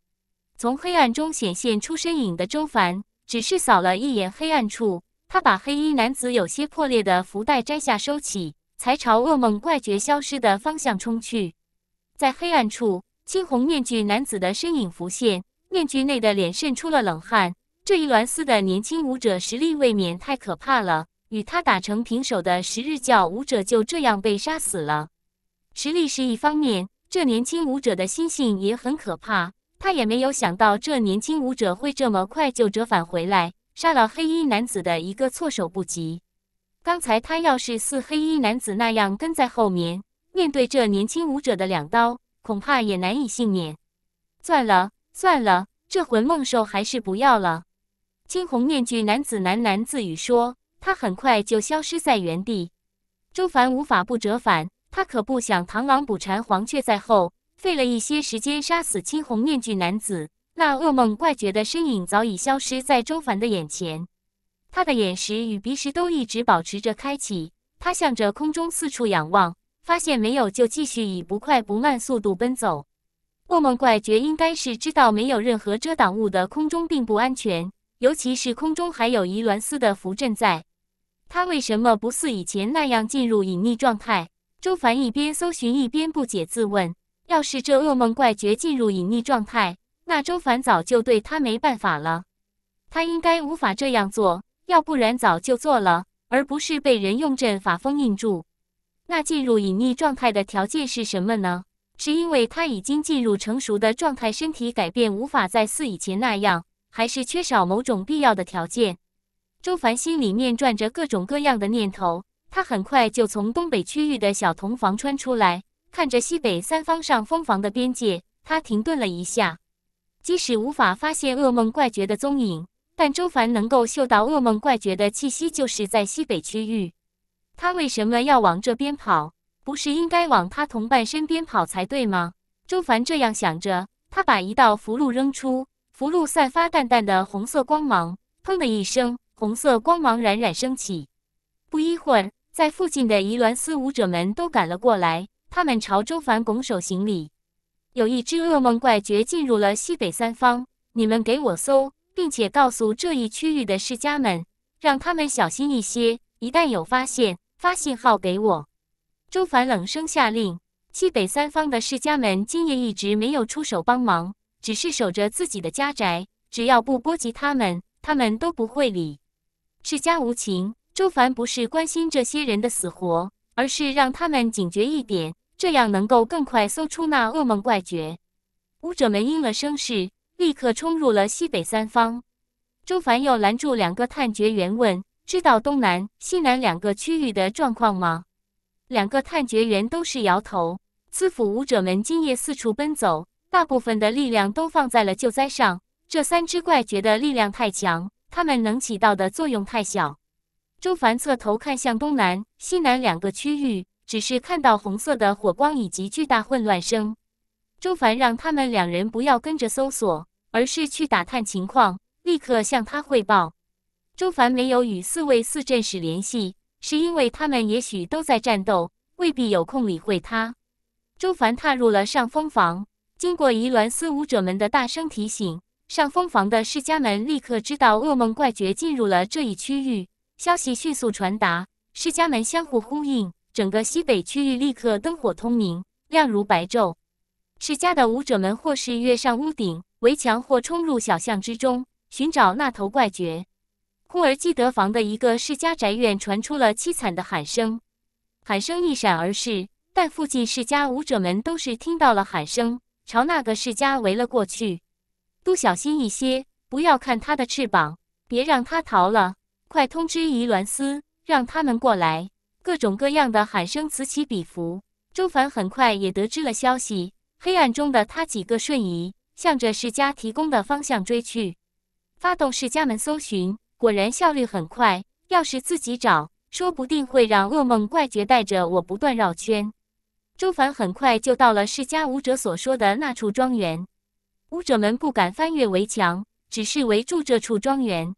从黑暗中显现出身影的周凡，只是扫了一眼黑暗处，他把黑衣男子有些破裂的福袋摘下收起，才朝噩梦怪绝消失的方向冲去。在黑暗处，青红面具男子的身影浮现，面具内的脸渗出了冷汗。这一栾丝的年轻武者实力未免太可怕了。与他打成平手的十日教武者就这样被杀死了。实力是一方面，这年轻武者的心性也很可怕。他也没有想到这年轻武者会这么快就折返回来，杀了黑衣男子的一个措手不及。刚才他要是似黑衣男子那样跟在后面，面对这年轻武者的两刀，恐怕也难以幸免。算了，算了，这魂梦兽还是不要了。青红面具男子喃喃自语说。他很快就消失在原地，周凡无法不折返，他可不想螳螂捕蝉，黄雀在后。费了一些时间杀死青红面具男子，那噩梦怪绝的身影早已消失在周凡的眼前。他的眼石与鼻石都一直保持着开启，他向着空中四处仰望，发现没有就继续以不快不慢速度奔走。噩梦怪绝应该是知道没有任何遮挡物的空中并不安全，尤其是空中还有移鸾丝的符阵在。他为什么不似以前那样进入隐匿状态？周凡一边搜寻一边不解自问：要是这噩梦怪绝进入隐匿状态，那周凡早就对他没办法了。他应该无法这样做，要不然早就做了，而不是被人用阵法封印住。那进入隐匿状态的条件是什么呢？是因为他已经进入成熟的状态，身体改变无法再似以前那样，还是缺少某种必要的条件？周凡心里面转着各种各样的念头，他很快就从东北区域的小铜房穿出来，看着西北三方上封房的边界，他停顿了一下。即使无法发现噩梦怪绝的踪影，但周凡能够嗅到噩梦怪绝的气息，就是在西北区域。他为什么要往这边跑？不是应该往他同伴身边跑才对吗？周凡这样想着，他把一道符箓扔出，符箓散发淡淡的红色光芒，砰的一声。红色光芒冉冉升起，不一会儿，在附近的夷鸾司舞者们都赶了过来。他们朝周凡拱手行礼。有一只噩梦怪绝进入了西北三方，你们给我搜，并且告诉这一区域的世家们，让他们小心一些。一旦有发现，发信号给我。周凡冷声下令。西北三方的世家们今夜一直没有出手帮忙，只是守着自己的家宅。只要不波及他们，他们都不会理。世家无情，周凡不是关心这些人的死活，而是让他们警觉一点，这样能够更快搜出那噩梦怪绝。武者们应了声势，立刻冲入了西北三方。周凡又拦住两个探觉员问：“知道东南、西南两个区域的状况吗？”两个探觉员都是摇头。司府武者们今夜四处奔走，大部分的力量都放在了救灾上。这三只怪绝的力量太强。他们能起到的作用太小。周凡侧头看向东南、西南两个区域，只是看到红色的火光以及巨大混乱声。周凡让他们两人不要跟着搜索，而是去打探情况，立刻向他汇报。周凡没有与四位四阵使联系，是因为他们也许都在战斗，未必有空理会他。周凡踏入了上风房，经过一鸾司武者们的大声提醒。上风房的世家们立刻知道噩梦怪绝进入了这一区域，消息迅速传达，世家们相互呼应，整个西北区域立刻灯火通明，亮如白昼。世家的武者们或是跃上屋顶、围墙，或冲入小巷之中，寻找那头怪绝。忽而，基德房的一个世家宅院传出了凄惨的喊声，喊声一闪而逝，但附近世家武者们都是听到了喊声，朝那个世家围了过去。都小心一些，不要看它的翅膀，别让它逃了！快通知宜鸾司，让他们过来！各种各样的喊声此起彼伏。周凡很快也得知了消息，黑暗中的他几个瞬移，向着世家提供的方向追去，发动世家门搜寻，果然效率很快。要是自己找，说不定会让噩梦怪绝带着我不断绕圈。周凡很快就到了世家武者所说的那处庄园。舞者们不敢翻越围墙，只是围住这处庄园。